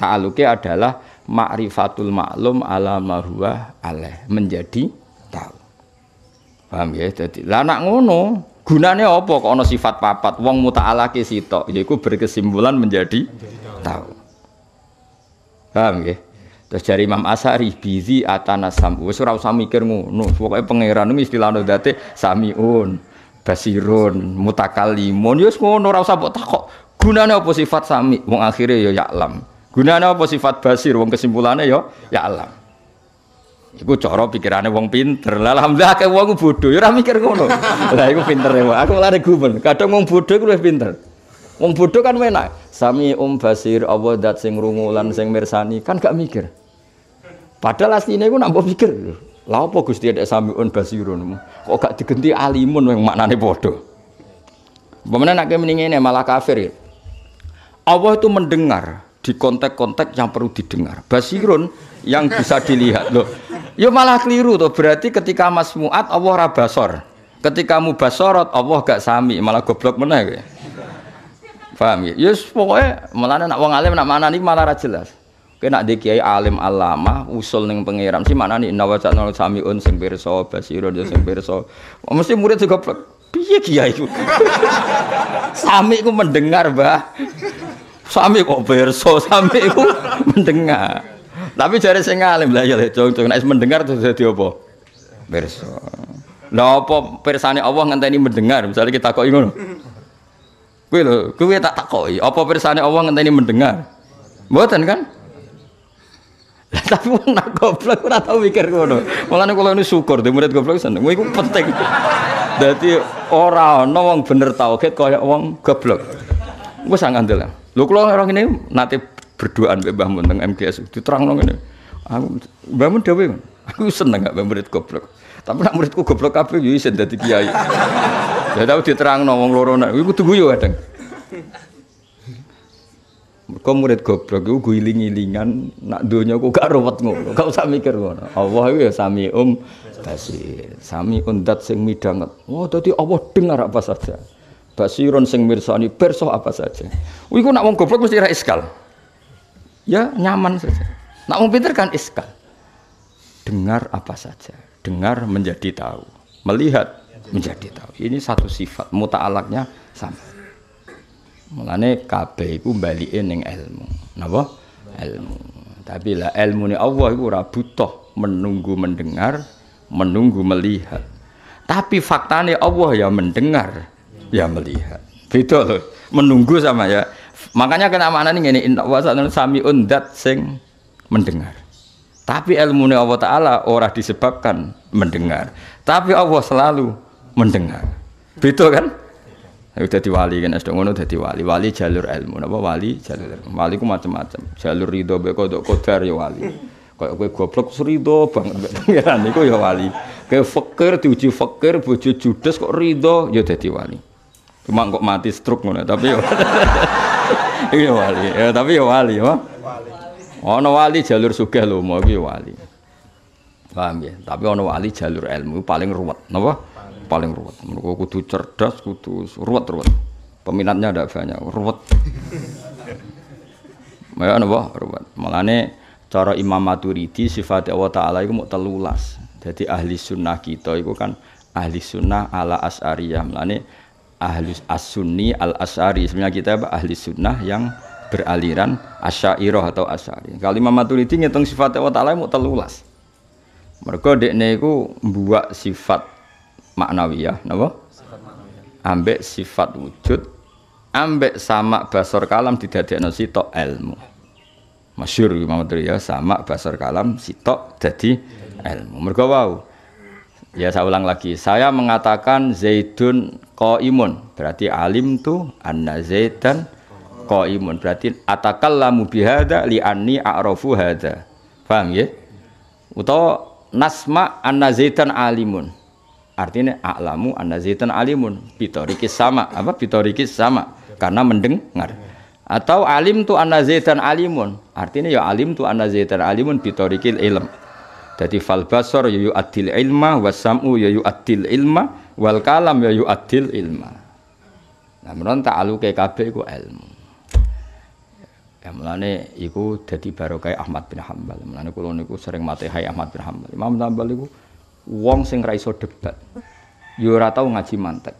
Ta'aluke adalah makrifatul maklum ala mahuwa aleh menjadi Paham ya? Jadi, lah nak ngono, gunanya apa kok ono sifat papat wong muta'alake sitok yaiku berkesimpulan menjadi tahu. Paham ya? Terus dari Imam Asari bizi atana samu. Wis ora usah mikir ngono. Pokoke pangeran iku istilahno date samiun, basirun, mutakalimun. Ya wis ngono ora usah takok. Gunanya apa sifat sami? Wong yo ya alam. Gunanya apa sifat basir? Wong yo ya alam. Iku cara pikirannya wong pinter. Lah alhamdulillah kayak wong bodoh ya mikir ngono. Lah iku pinter ya. Aku lare gubern, Kadang wong bodoh iku luwih pinter. Wong bodoh kan enak. Sami um basir Allah dat sing rungulan sing mirsani kan gak mikir. Padahal asline iku nak mikir. Lah apa Gusti ada um basirun? Kok gak digenti alimun yang maknane bodoh. Pemenang nak mending ini malah kafir. Ya. Allah itu mendengar di kontak-kontak yang perlu didengar. Basirun yang bisa dilihat loh. yo ya malah keliru tuh. Berarti ketika Mas Muat Allah rabasor. Ketika mu basorot Allah gak sami, malah goblok meneh kowe. Paham ya? Yes, ya pokoknya malah nak wong alim nak mana nih malah ra jelas. Kowe nak dikiai alim alama usul ning pangeran sih mana nih nawaca nol samiun sing pirsa basirun ya sing pirsa. Mesti murid juga piye kiai sami ku mendengar, bah. Sami kok berso, sami ku mendengar. Tapi jare sing alim lah ya cung nek mendengar terus dadi apa? Berso. lha apa pirsane Allah ngenteni mendengar? Misalnya kita kok ngono. Kuwi lho, kuwi tak takoki, apa pirsane Allah ngenteni mendengar? Mboten kan? tapi wong nak goblok ora tau mikir ngono. Mulane kula ini syukur di murid goblok seneng. Iku penting. Dadi ora ana wong bener tauhid kaya wong goblok. sangat angandel. Ya. Lho kula orang ini nate berduaan mbek Mbah Mun MGS diterangno ngene. Aku Mbah Mun dhewe. Aku seneng gak murid goblok. Tapi nak muridku goblok kabeh yo isin dadi kiai. Ya tau diterangno wong loro nek kudu guyu kadang. Mergo murid goblok iku gue iling-ilingan nak donya kok gak ruwet ngono. Gak usah mikir ngono. Allah iku ya sami um basir. Sami undat sing midanget Oh dadi Allah dengar apa saja basirun sing mirsani berso apa saja. Iku nak wong goblok mesti ra iskal. Ya nyaman saja. Nak wong pinter kan iskal. Dengar apa saja. Dengar menjadi tahu. Melihat menjadi tahu. Ini satu sifat muta'alaknya sama. Mulane kabeh iku balike ning ilmu. Napa? Ilmu. Tapi lah ilmu ni Allah iku ora butuh menunggu mendengar, menunggu melihat. Tapi faktanya Allah ya mendengar, ya melihat beda loh menunggu sama ya makanya kena mana nih ini inna wasan sami undat sing mendengar tapi ilmu Allah Ta'ala orang disebabkan mendengar tapi Allah selalu mendengar beda kan ya, udah diwali kan es ngono udah wali wali jalur ilmu napa wali jalur ilmu wali ku macam-macam jalur ridho beko dok kodar ya wali kayak gue goblok serido banget nih itu ya wali kayak fakir diuji fakir bujuk-bujuk judes kok ridho ya udah wali Cuma kok mati stroke ngono, tapi yo. Iya wali, ya, tapi yo wali, ya. Ono wali jalur sugih lho mau iki wali. Paham ya? Tapi ono wali jalur ilmu paling ruwet, napa? Paling ruwet. Mergo kudu cerdas, kudu ruwet-ruwet. Peminatnya ada banyak, ruwet. Ya napa? Ruwet. Mulane cara Imam Maturidi sifat Allah Ta'ala itu mau telulas jadi ahli sunnah kita itu kan ahli sunnah ala as'ariyah melani ahli as-sunni al-asari sebenarnya kita apa? ahli sunnah yang beraliran asyairah atau asari kalau Imam Maturidi ngitung sifat Allah Ta'ala mau telulas mereka dikne itu buat sifat maknawiyah kenapa? ambek sifat wujud ambek sama basar kalam tidak diagnosi sitok ilmu masyur Imam Maturidi ya sama basar kalam sitok jadi ilmu mereka wow Ya saya ulang lagi, saya mengatakan Zaidun Koimun berarti alim tu anna Zaidan imun berarti atakallamu bihada li anni a'rafu hada. Paham ya? Atau nasma anna Zaidan alimun. Artinya a'lamu anna Zaidan alimun. Pitorikis sama, apa pitorikis sama karena mendengar. Atau alim tu anna Zaidan alimun. Artinya ya alim tu anna Zaidan alimun pitorikil ilm. Jadi fal basor ya adil ilma wasam'u yuyu ya adil ilma wal kalam ya adil ilma. Nah tak alu kabeh itu ilmu. Ya mulane iku baru kayak Ahmad bin Hambal. Mulane kalau niku sering mati hai Ahmad bin Hambal. Imam Hambal itu wong sing raiso debat. Yura ora tau ngaji mantek.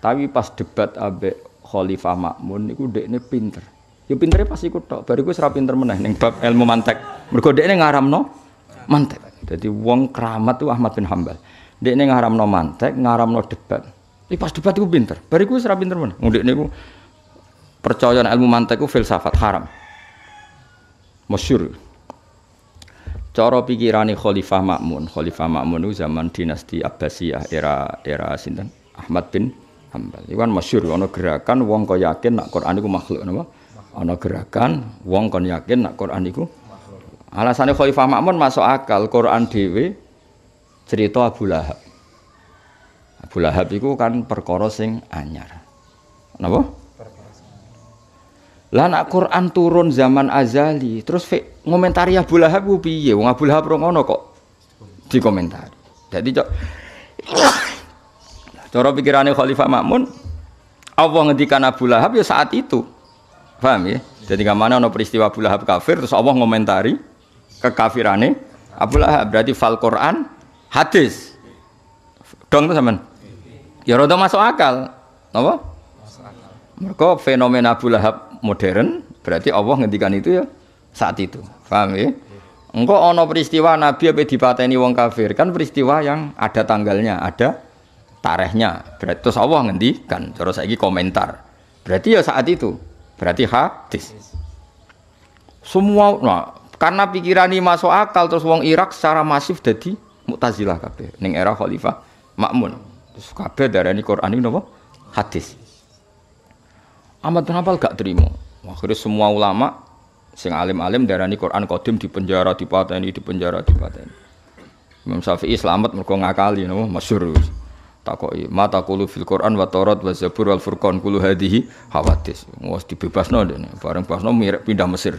Tapi pas debat abe Khalifah Makmun niku dekne pinter. Yo ya, pintere pas iku tok. Bariku serap pinter meneh ning bab ilmu mantek. Mergo dekne ngaramno mantek. Jadi wong keramat itu Ahmad bin Hambal. Dia ini ngaram no mantek, ngaram no debat. Ini pas debat itu pinter. Bariku serap pinter mana? Udik ini percayaan ilmu mantek itu filsafat haram. Masyur. Cara pikirane Khalifah Makmun, Khalifah Makmun itu zaman dinasti Abbasiyah era era sinten? Ahmad bin Hambal. Iwan masyur. Ono gerakan wong kau yakin nak Quran itu makhluk nama? Ono gerakan wong kau yakin nak Quran iku Alasannya Khalifah Makmun masuk akal Quran DW cerita Abu Lahab. Abu Lahab itu kan perkara sing anyar. Napa? Lah nak Quran turun zaman azali, terus fe, ngomentari Abu Lahab ku piye? Wong Abu Lahab ora kok komentar. Jadi cok Cara pikirannya Khalifah Makmun, Allah ngendikan Abu Lahab ya saat itu. Paham ya? Jadi kemana ono peristiwa Abu Lahab kafir, terus Allah ngomentari, kekafirane Abu Lahab berarti fal Quran hadis dong tuh teman ya roda masuk akal apa mereka fenomena Abu Lahab modern berarti Allah ngendikan itu ya saat itu paham ya engkau ono peristiwa Nabi apa dipateni wong kafir kan peristiwa yang ada tanggalnya ada tarehnya berarti terus Allah ngendikan terus lagi komentar berarti ya saat itu berarti hadis semua nah, karena pikiran ini masuk akal terus wong Irak secara masif jadi Mu'tazilah kabeh ning era Khalifah Makmun. Terus kabeh darani Quran ini napa? Hadis. Ahmad bin Hanbal gak terima. Akhirnya semua ulama sing alim-alim darani Quran kodim di penjara di pateni di penjara di pateni Imam Syafi'i selamat mergo ngakali napa masyhur. takoki mata kulu fil Quran wa Taurat wa Zabur wal Furqan kulu hadhihi hawadis. wis dibebasno dene. Bareng basno mirip pindah Mesir.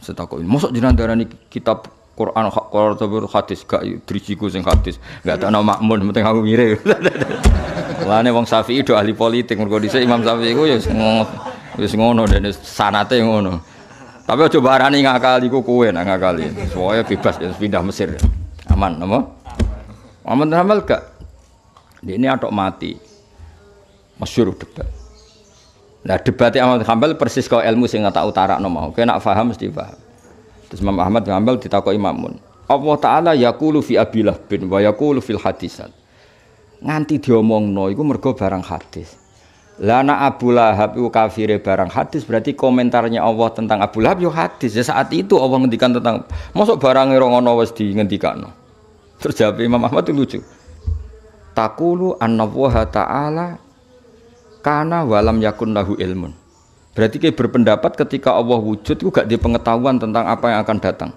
Saya takut, masuk jiran darah kitab Quran hak Quran hadis gak driciku sing hadis gak ada nama makmun penting aku ngire. Lane wong Syafi'i do ahli politik mergo dhisik Imam Syafi'i ku ya wis ngono dene sanate ngono. Tapi aja barani ngakali ku kowe nak ngakali. Soale bebas ya pindah Mesir. Aman apa? Aman. Aman gak? Ini atok mati. Masyur debat. Nah debat Imam Hambal persis kau ilmu sing tak utara no mau. Kena faham mesti faham. Terus Imam Ahmad Hambal Imam Imamun. Allah Taala yakulu fi abilah bin wa yakulu fil dia Nganti no, itu mergo barang hadis. Lana Abu Lahab itu kafire barang hadis berarti komentarnya Allah tentang Abu Lahab itu hadis. Ya saat itu Allah ngendikan tentang masuk barang ora ngono wis di ngendikan no. Terjawab Imam Ahmad itu lucu. Takulu an Allah Ta'ala karena walam yakun lahu ilmun. Berarti kayak berpendapat ketika Allah wujud itu gak dipengetahuan tentang apa yang akan datang.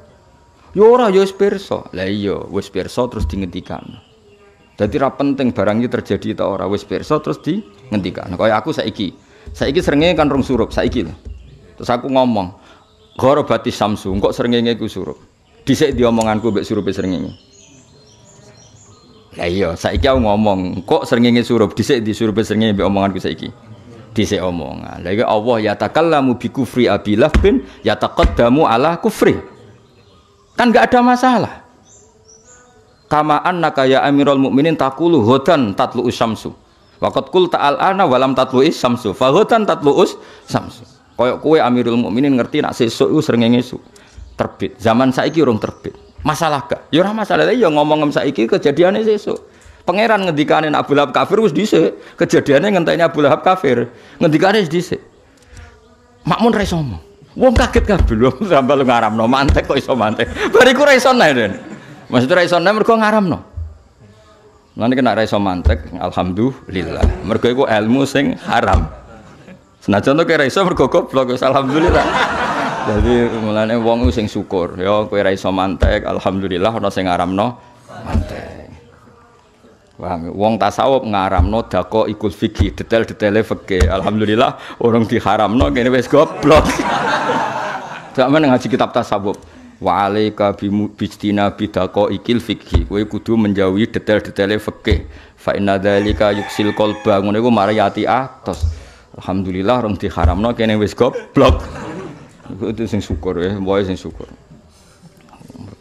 Yora, ora yo ya Lah iya, wis terus terus dingentikan. Jadi ra penting barangnya terjadi atau orang wis pirsa terus dingentikan. Nah, kayak aku saiki. Saiki seringnya kan rung surup saiki lah. Terus aku ngomong, batis Samsung, kok seringnya aku surup." Dhisik diomonganku mbek surupnya seringnya lah iya, saiki aku ngomong, kok srengenge surup dhisik disurup srengenge mbek omonganku saiki. Dhisik omongan. Lah iki Allah ya takallamu bi kufri abilah bin yataqaddamu ala kufri. Kan enggak ada masalah. Kama annaka ya amirul mukminin takulu hodan tatlu usyamsu. Waqat kul ta'al ana walam tatlu usyamsu. Fa tatlu usyamsu. Koyok kue amirul mukminin ngerti nak sesuk iku srengenge su. Terbit. Zaman saiki urung terbit. Masalah gak? Ya ora masalah. Ya ngomong saiki kejadiannya sesuk. Pangeran ngendikane Abu Lahab kafir wis dhisik. Kejadiannya ngenteni Abu Lahab kafir. Ngendikane wis dhisik. Makmun ra iso ngomong. Wong kaget kabeh lho sambal ngaramno mantek kok iso mantek. Bariku ra iso nen. Maksudnya ra iso nen mergo ngaramno. Nanti kena ra iso mantek, alhamdulillah. Mergo iku ilmu sing haram. Senajan to raiso, iso mergo goblok alhamdulillah. Jadi mulane wong sing syukur, ya kowe ra iso mantek, alhamdulillah ana sing ngaramno mantek. Paham? Ya? Wong tasawuf ngaramno dako ikul fikih, detail-detaile fikih. Alhamdulillah orang diharamno kene wis goblok. meneng ngaji kitab tasawuf. Wa alaika bistina bidako ikil fikih. Kowe kudu menjauhi detail-detaile fikih. Fa inna dzalika yuksil qalba. Ngene iku mariyati atos. Alhamdulillah orang diharamno kene wis goblok. Itu sing syukur ya, eh, boy sing syukur.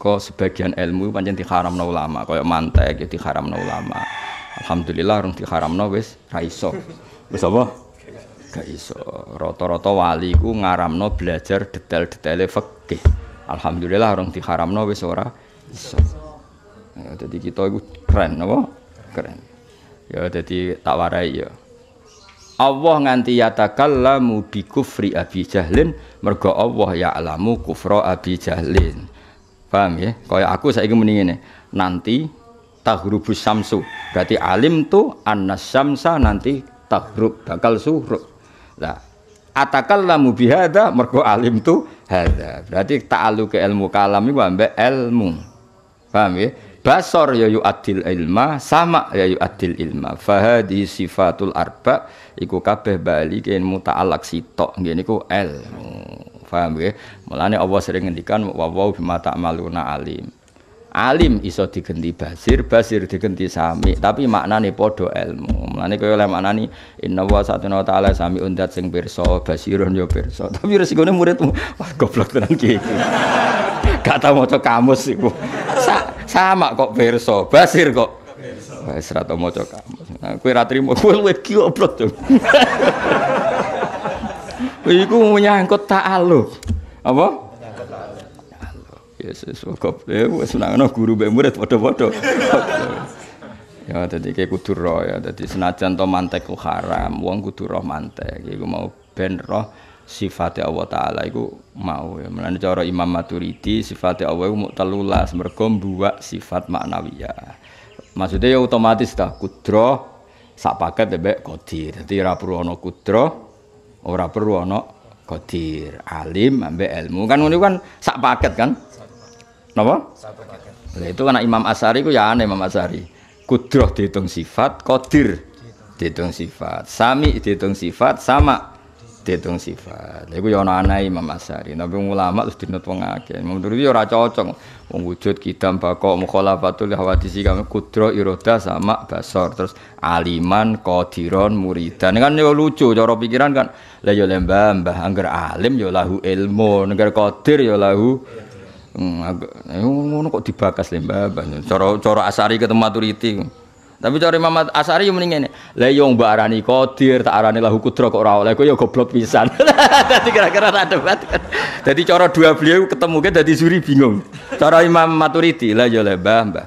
Kok sebagian ilmu pancen diharamno ulama, mantai ya gitu diharam diharamno ulama. Alhamdulillah orang diharam wis wes raiso, wes apa? Gak iso. rata wali ku ngaramno belajar detail detail fakih. Alhamdulillah orang diharam diharamno wes ora iso. Ya, jadi kita itu keren apa? Keren. Ya jadi tak warai ya. Allah nganti yatakallamu bi kufri Abi Jahlin mergo Allah ya alamu kufra abi jahlin paham ya kaya aku saya muni ngene nanti tahrubu samsu berarti alim tu annas samsa nanti tahrub bakal suruk lah atakallamu bihada mergo alim tu hada berarti ta'alu ke ilmu kalam iku ambek ilmu paham ya basor ya yu adil ilma sama ya yu adil ilma fahadi sifatul arba iku kabeh bali muta muta'alak sitok gini ku el faham gak? mulane Allah sering ngendikan wa wa bima alim alim iso digenti basir basir digenti sami tapi maknane podo ilmu mulane kaya oleh maknane inna wa satuna ta'ala sami undat sing berso basirun ya pirsa tapi resikonya muridmu wah goblok tenan ki kata kata maca kamus sih sak sama kok verso basir kok. Wis ra tau maca kamus. Nah, kowe ra trimo, kowe luwih goblok to. Iku menyangkut ta'aluk. Apa? Yesus wakop wis nang guru mbek murid padha-padha. Ya dadi iki kudu roh ya dadi senajan to mantek ku haram, uang kudu roh mantek. Iku mau ben roh sifatnya Allah Ta'ala itu mau ya. Melainkan cara Imam Maturidi sifatnya Allah itu telulas mergo buat sifat maknawiyah maksudnya ya otomatis dah kudro sak paket ya baik kodir jadi ora perlu ono kudro ora perlu ono kodir alim ambek ilmu kan ini kan sak paket kan Napa? Nah, itu karena Imam Asari ku ya aneh Imam Asari. Kudro dihitung sifat, kodir dihitung sifat, sami dihitung sifat, sama dihitung sifat. Iku ya ana aneh Imam Asyari, tapi ulama terus dinut wong akeh. Menurut ya ora cocok wong wujud kidam bakok mukhalafatul hawadisi kami kudro iroda sama basor terus aliman qadiron muridan kan yo ya lucu cara pikiran kan la yo ya lembah mbah angger alim yo ya lahu ilmu negara qadir yo lahu hmm, eh, ngono kok dibakas lembah cara cara asari ketemu maturiti tapi cara Imam Asari yang mendingan ini, yo iya, mbak kodir, tak arani lah kudro kok ora leku ya goblok pisan. Tadi kira-kira tak debat. jadi cara dua beliau ketemu kan dadi juri bingung. Cara Imam Maturiti lah yo iya, le Mbah, Mbah.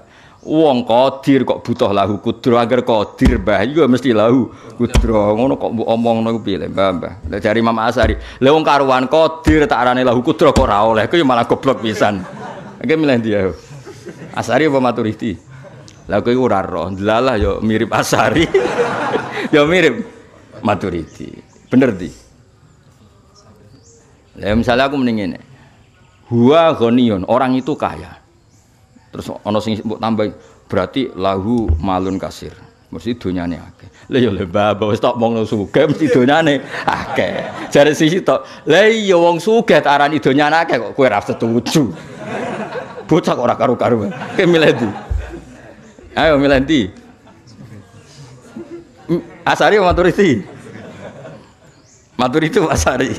kodir kok butuh lahu kudro agar kodir bah, juga iya, mesti lahu kudro. Ngono kok bu omong, ku piye Mbah, Mbah. dari Imam Asari, leung karuan kodir tak arani lahu kudro kok ora leku ya malah goblok pisan. Oke milih dia. Asari apa Maturiti? Lah kau ura roh, delalah yo mirip Asari. yo mirip maturiti Bener di. Lah misalnya aku mendingin, Hua Huwa gonion, orang itu kaya. Terus ono sing tambah berarti lahu malun kasir. Mesti nih akeh. Lah yo lebah wis tok wong sugih mesti nih akeh. Jare sisi to, lah yo iya wong sugih arani donyane akeh kok kowe ora setuju. Bocah kok ora karu-karuan. Kayak milih Ayo milenti, Asari mau maturiti, maturiti itu Asari?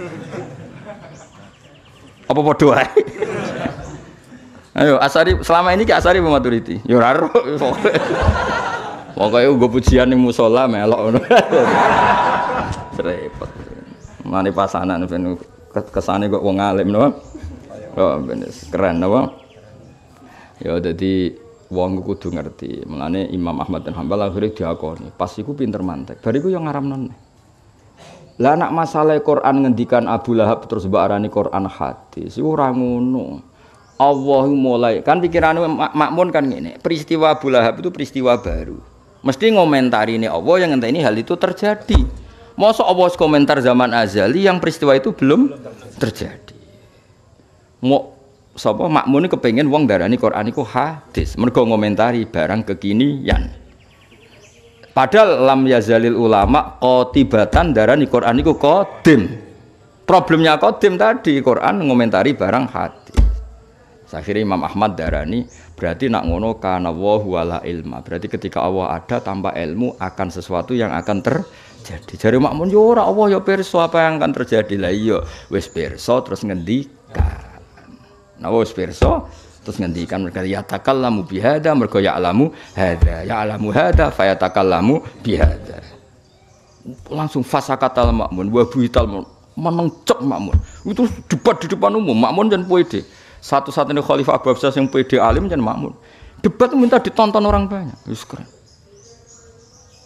Apa padha Ayo Asari selama ini ke Asari mau maturiti? Ya ora Pokoknya gue pujian nih musola melok Repot. Mane pasanan, ben kesane kok wong alim no. Oh, keren no. Ya jadi wong kudu ngerti. Mulane Imam Ahmad bin Hambal akhirnya diakoni, pas iku pinter mantek. Bariku yang ngaramno. Lah nak masalah Quran ngendikan Abu Lahab terus mbok arani Quran hadis. Iku ora ngono. Allah mulai kan pikiranmu mak makmun kan ngene. Peristiwa Abu Lahab itu peristiwa baru. Mesti ngomentari ini Allah yang ini hal itu terjadi. Masa Allah komentar zaman azali yang peristiwa itu belum terjadi. Mau sapa makmune kepengin wong darani Quran iku hadis. Mergo ngomentari barang kekinian. Padahal lam yazalil ulama qatibatan darani Quran iku qadim. Problemnya qadim tadi Quran ngomentari barang hadis. Akhirnya Imam Ahmad darani berarti nak ngono kana wa wala ilma. Berarti ketika Allah ada tanpa ilmu akan sesuatu yang akan terjadi. Jari makmun yo ya ora Allah yo ya pirsa apa yang akan terjadi lah iya wis pirsa terus ngendika. Nah, wis terus ngendikan mereka ya takallamu bihada mereka ya alamu hada ya alamu hada fa ya takallamu bihada. Langsung fasakatal makmun wa buital meneng cep makmun. Itu debat di depan umum makmun dan pede. Satu-satunya khalifah Abu Hafsah yang pede alim dan makmun. Debat minta ditonton orang banyak. Wis keren.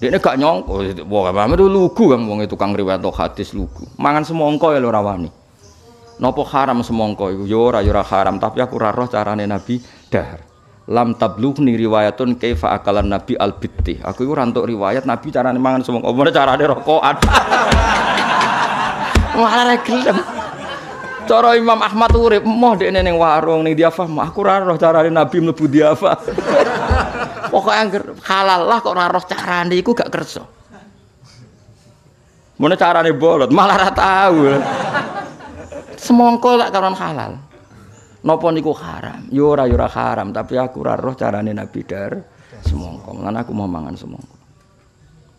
Dia gak nyongko, wah, paham itu lugu kan, wong itu kang riwayat hadis lugu. Mangan semua engkau ya lo rawani. Nopo haram semongko iku yo ya ora yo ya haram, tapi aku ora roh carane Nabi dahar. Lam tablughni riwayatun kaifa akalan Nabi al-bitti. Aku iku ora riwayat Nabi carane mangan semongko, mene carane rokokan. Malah ra gelem. Cara Imam Ahmad urip moh dekne ning warung ning diafah, aku ora roh carane Nabi mlebu diafah. Pokoknya angger halal lah kok ora carane iku gak kerso. Mana carane bolot, malah ra tau semongko tak karuan halal. Nopo niku haram. Yura ya yura ya haram, tapi aku raroh cara carane Nabi dar semongko. Lan aku mau mangan semongko.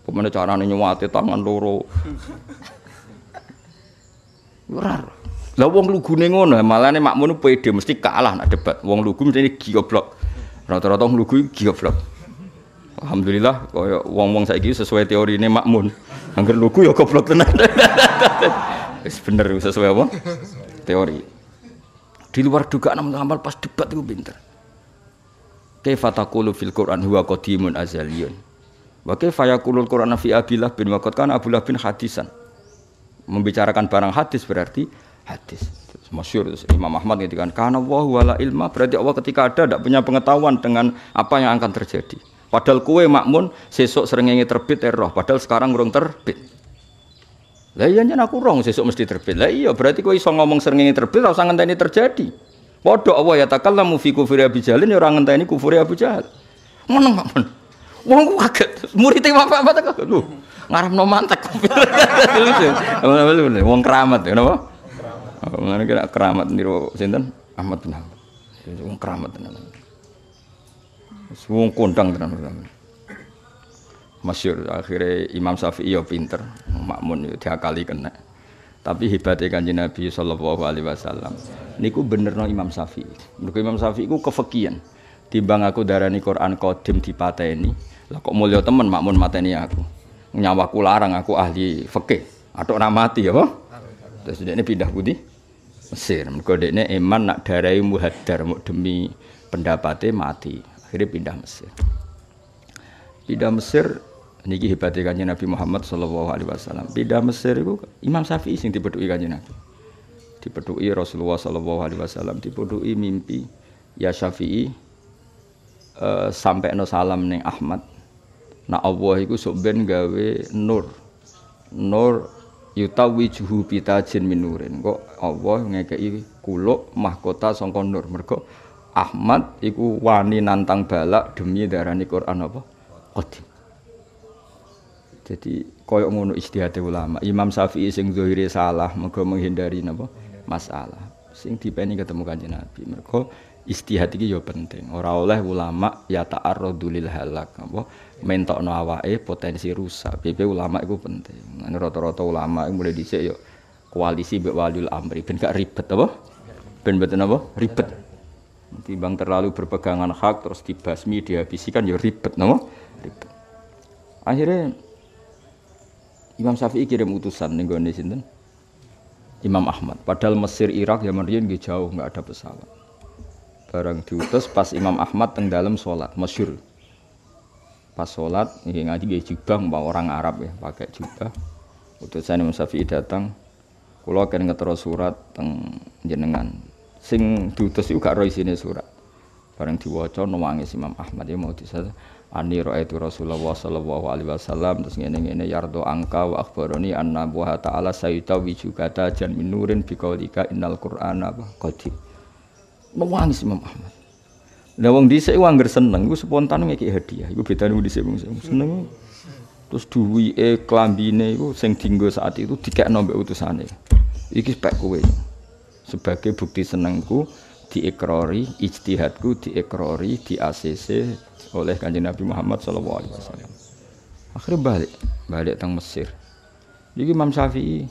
Kemana carane nyuwati tangan loro. Yura. Ya lah wong malah ngono, makmu nu pede mesti kalah nak debat. Wong lugu mesti blok Rata-rata wong lugu blok Alhamdulillah kau wong-wong gitu sesuai teori ini makmun. Angker lugu ya goblok tenan. Wis bener sesuai apa? Teori. Di luar dugaan amal pas debat itu pinter. Kaifa taqulu fil Qur'an huwa qadimun azaliyun. Wa kaifa al Qur'an fi Abilah bin waqad kan Abu bin hadisan. Membicarakan barang hadis berarti hadis. masyur Imam Ahmad kan karena Allah wala ilma berarti Allah ketika ada tidak punya pengetahuan dengan apa yang akan terjadi. Padahal kue makmun sesok seringnya terbit error. Padahal sekarang ngurung terbit. Lah iya jan aku rong sesuk mesti terbit. Lah iya berarti kowe iso ngomong srengenge terbit ora usah ngenteni terjadi. Padha apa ya takallamu fi kufri Abi Jahal ya ora ngenteni kufri Abi Jahal. Meneng kok men. Wong kaget, muridnya bapak apa kaget. Lu ngaramno mantek. Wong keramat ya napa? Mengenai oh, kira keramat niru sinten Ahmad bin Wong keramat tenan. Wong kondang tenan masyur akhirnya Imam Syafi'i ya pinter makmun ya diakali kena tapi hebatnya kanji Nabi Sallallahu Alaihi Wasallam niku bener no Imam Syafi'i menurut Imam Syafi'i ku kefekian timbang aku darani Quran kodim di pateni lah kok mulia temen makmun mateni aku nyawaku larang aku ahli fakih atau mati ya terus ini pindah putih Mesir menurut dia iman nak darai muhadar demi pendapatnya mati akhirnya pindah Mesir pindah Mesir Niki hebatnya kanjeng Nabi Muhammad Shallallahu Alaihi Wasallam. Pindah Mesir itu Imam Syafi'i sing dipeduki kanjeng Nabi. dipeduki Rasulullah Shallallahu Alaihi Wasallam. Dipedui mimpi ya Syafi'i uh, eh, sampai no salam neng Ahmad. Nah Allah itu soben gawe nur nur yutawi juhu pitajin minurin kok Allah ngekei kuluk mahkota songkon nur mergo Ahmad iku wani nantang balak demi darani Quran apa qadim jadi koyok ngono istihati ulama. Imam Syafi'i sing zuhiri salah mergo menghindari napa masalah. Sing dipeni ketemu Kanjeng Nabi. Mergo istihad iki yo ya penting. Ora oleh ulama ya ta'arradu lil halak mentok mentokno awake potensi rusak. PP ulama iku penting. Nek rata-rata ulama mulai dhisik yo ya koalisi mbek waliul amri ben gak ribet apa? Ben beten apa? Ribet. Timbang terlalu berpegangan hak terus dibasmi dihabisikan yo ya ribet napa? Ribet. Akhirnya Imam Syafi'i kirim utusan ning gone sinten? Imam Ahmad. Padahal Mesir, Irak, Yaman riyen nggih jauh nggak ada pesawat. Barang diutus pas Imam Ahmad teng dalam salat, masyhur. Pas salat nggih ngaji nggih jubah mbak orang Arab ya, pakai jubah. Utusan Imam Syafi'i datang, kula akan ngetero surat teng jenengan. Sing diutus iku gak ro isine surat. Barang diwaca nangis Imam Ahmad ya mau disatu. Ani itu Rasulullah sallallahu alaihi wasallam terus ngene ngene yardo angka wa akhbaroni anna wa ta'ala sayyidawi juga tajan minurin biqaulika innal qur'ana qadim. Nangis Imam Ahmad. Lah wong dhisik wong seneng Gue spontan ngeki hadiah. Gue bedane wong dhisik wong seneng. Terus duwike klambine iku sing dienggo saat itu dikekno utusan utusane. Iki spek kowe. Sebagai bukti senengku, diekrori, ijtihadku diekrori, di ACC oleh kanjeng Nabi Muhammad sallallahu alaihi wasallam. Akhirnya balik, balik tang Mesir. Jadi Imam Syafi'i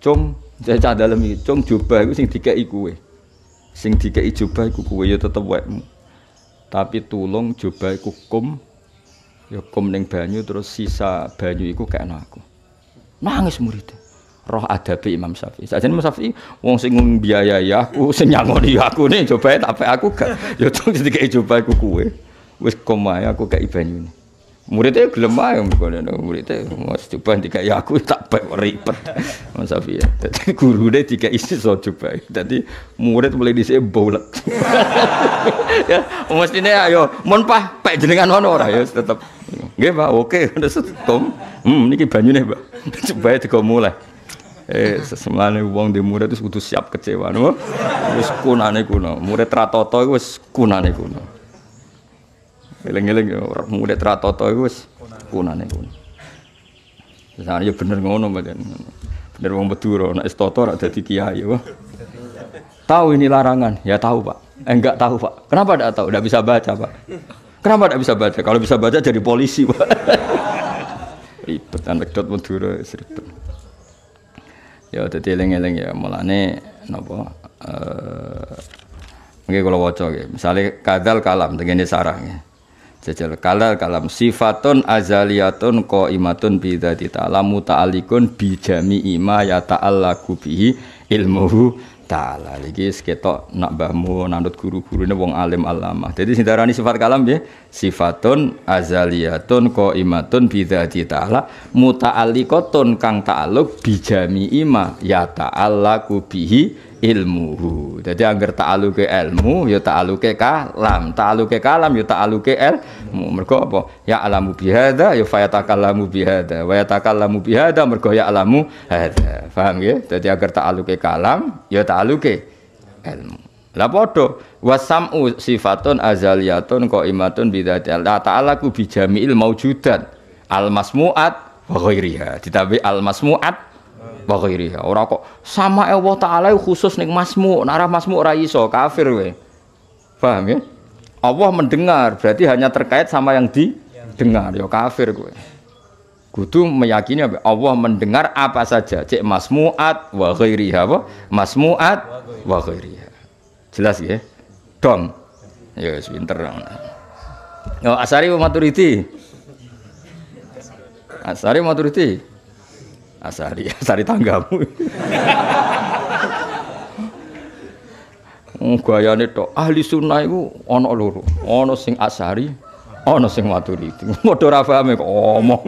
cung saya cah dalam iki, cung coba sing dikeki kuwe. Sing dikeki coba iku kuwe ya tetep Tapi tolong coba iku kum ya kum banyu terus sisa banyu iku kayak aku. Nangis muridnya roh ada di Imam Syafi'i. saja Imam Syafi'i wong sing ya aku, sing nyangoni aku nih coba ya, tapi aku gak ya jadi kayak coba aku wes koma ya aku gak ini. Muridnya gelem ae mrene muridnya mau coba dikai aku tak baik ribet. Imam Syafi'i. Dadi ya. gurune dikai so coba. Dadi ya. murid mulai dhisik bolek. ya mestine ayo mon pah pek jenengan ono ora ya tetep. Nggih Pak, oke. Terus tom. Hmm niki banyune, Pak. Coba kau mulai. Eh sesemlane uang di murid itu kudu siap kecewa, no? Wis kunane kuno. Murid ratoto iku wis kunane kuno. Eling-eling ya, murid ratoto iku wis kunane kuno. Sesane ya bener ngono badan, Bener wong beturo, nak istoto ada dadi kiai, wah. Tahu ini larangan? Ya tahu, Pak. Eh enggak tahu, Pak. Kenapa tidak tahu? Tidak bisa baca, Pak. Kenapa tidak bisa baca? Kalau bisa baca jadi polisi, Pak. ribet anekdot Madura ribet. Ya udah tiling eling ya malah ini eh mungkin kalau waca ya. misalnya kadal kalam tegene sarah ya. Jajal kadal kalam sifatun azaliyatun imatun bida dzati muta alikun bijami ima ya yata'allaqu bihi ilmuhu taala. Iki seketok nak mbahmu nanut guru-gurune wong alim alama. Jadi sing darani sifat kalam ya sifatun azaliyatun qaimatun bi dzati taala muta'alliqatun kang ta'alluq bijami ima ya ta'allaku kubihi ilmu, Jadi angger ke ilmu ya ke kalam, ke kalam ya ke ilmu. Mergo apa? Ya alamu bihada ya fayatakalamu bihada, Fayatakalamu bihada mergo ya alamu hada. faham ya? Jadi angger ke kalam ya ke ilmu. Lah padha wasam'u sifatun azaliyatun qaimatun bidatil. La ta'ala ku ilmu maujudat. Al wa ghairiha. Ditabi al wa ghairiha. Ora kok sama Allah taala khusus ning masmu, narah masmu ora iso kafir we. Paham ya? Allah mendengar berarti hanya terkait sama yang didengar ya kafir Gue Kudu meyakini Allah mendengar apa saja, cek masmuat wa ghairiha apa? Masmuat wa ghairiha. Jelas ya? Dong. Ya wis pinter. Oh, Asari Maturidi. Asari Maturidi. Asari, ah, asari tanggamu. Hmm, gayane tok ahli sunnah itu ono loro, ono sing asari, ono sing maturidi. Padha ra pahame kok omong.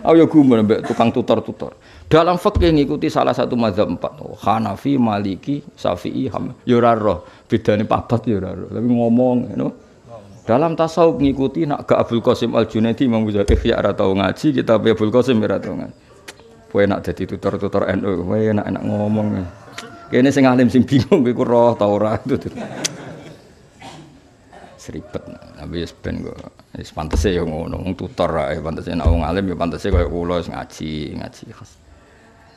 Aku ya gumun tukang tutor-tutor. Dalam fakih ngikuti salah satu mazhab empat. Oh, Hanafi, Maliki, Syafi'i, Hambali. Ya ora roh, bedane papat ya Tapi ngomong You know? Dalam tasawuf ngikuti nak ke Abdul Qasim Al Junaidi Imam Ghazali eh, ya tau ngaji kita Abdul Qasim ya, ora tau ngaji. Kowe nak dadi tutor-tutor NU, kowe enak-enak ngomong. Kene sing alim sing bingung iku roh ta ora seribet. Tapi wis ben kok wis pantese ya ngono, tutor ae pantese nek wong alim ya pantese kaya kula wis ngaji, ngaji khas.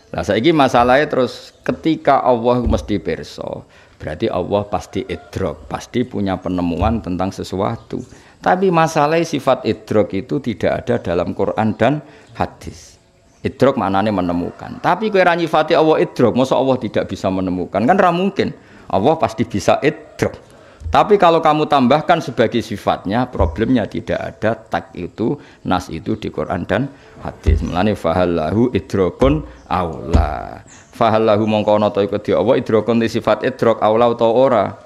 Lah saiki masalahnya terus ketika Allah mesti pirsa. Berarti Allah pasti idrok, pasti punya penemuan tentang sesuatu. Tapi masalah sifat idrok itu tidak ada dalam Quran dan hadis. Idrok nih menemukan. Tapi kue ranyifati Allah idrok, masa Allah tidak bisa menemukan? Kan ramungkin mungkin. Allah pasti bisa idrok. Tapi kalau kamu tambahkan sebagai sifatnya, problemnya tidak ada tak itu, nas itu di Quran dan hadis. Melani fahallahu idrokun Allah fahallahu mongko ana ta iku di Allah idrakun te sifat idrak aula ta ora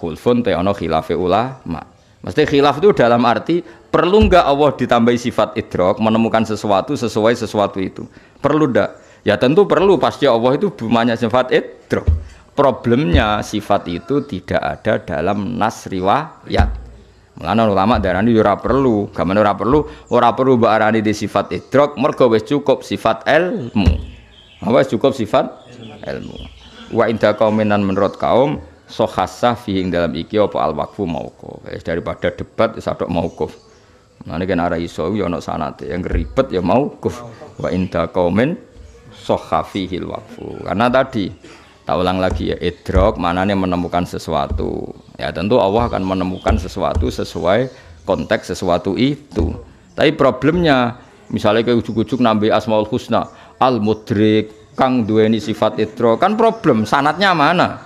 khulfun te ana khilafe ulama mesti khilaf itu dalam arti perlu nggak Allah ditambahi sifat idrak menemukan sesuatu sesuai sesuatu itu perlu enggak ya tentu perlu pasti Allah itu bumanya sifat idrak problemnya sifat itu tidak ada dalam nas riwayat Mulane ulama darani ya ora perlu, gak ora perlu, ora perlu mbok arani di sifat idrok mergo wis cukup sifat ilmu apa cukup sifat ilmu. Wa inda kauminan menurut kaum khasah fiing dalam iki apa al wakfu mauquf. Eh, daripada debat sadok mauquf. Nah ini kan arah iso yo ya ono sanate yang ribet ya mauquf. Wa inda kaumin sohafihil wakfu. Karena tadi tak ulang lagi ya idrok manane menemukan sesuatu ya tentu Allah akan menemukan sesuatu sesuai konteks sesuatu itu tapi problemnya misalnya kayak ujuk-ujuk nambah asmaul husna al mudrik kang duweni sifat idro kan problem sanatnya mana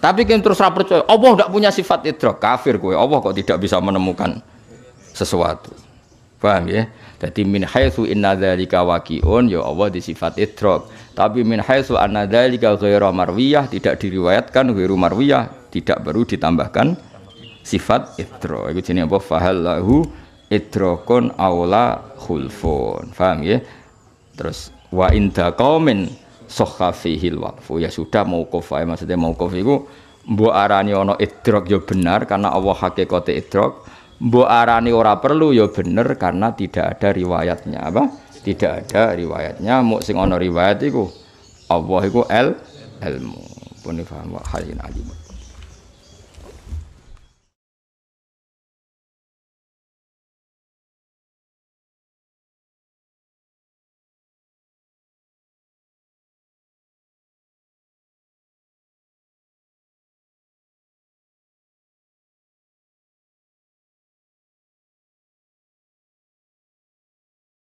tapi kan terus rapor percaya Allah tidak punya sifat idro kafir gue Allah kok tidak bisa menemukan sesuatu paham ya jadi min haythu inna dhalika waki'un ya Allah di sifat idrok Tapi min haythu anna dhalika ghera marwiyah tidak diriwayatkan ghera marwiyah, tidak perlu ditambahkan sifat idrok itu jenis apa? Fahallahu idrokun aula khulfun. paham ya? terus wa inda qaumin sohafihil wakfu ya sudah mau kofai maksudnya mau iku mbok arani ana yo ya benar karena Allah hakikate idrok mbok arani ora perlu ya benar karena tidak ada riwayatnya apa tidak ada riwayatnya mau sing ono riwayat iku Allah iku el ilmu punifah wa halin alim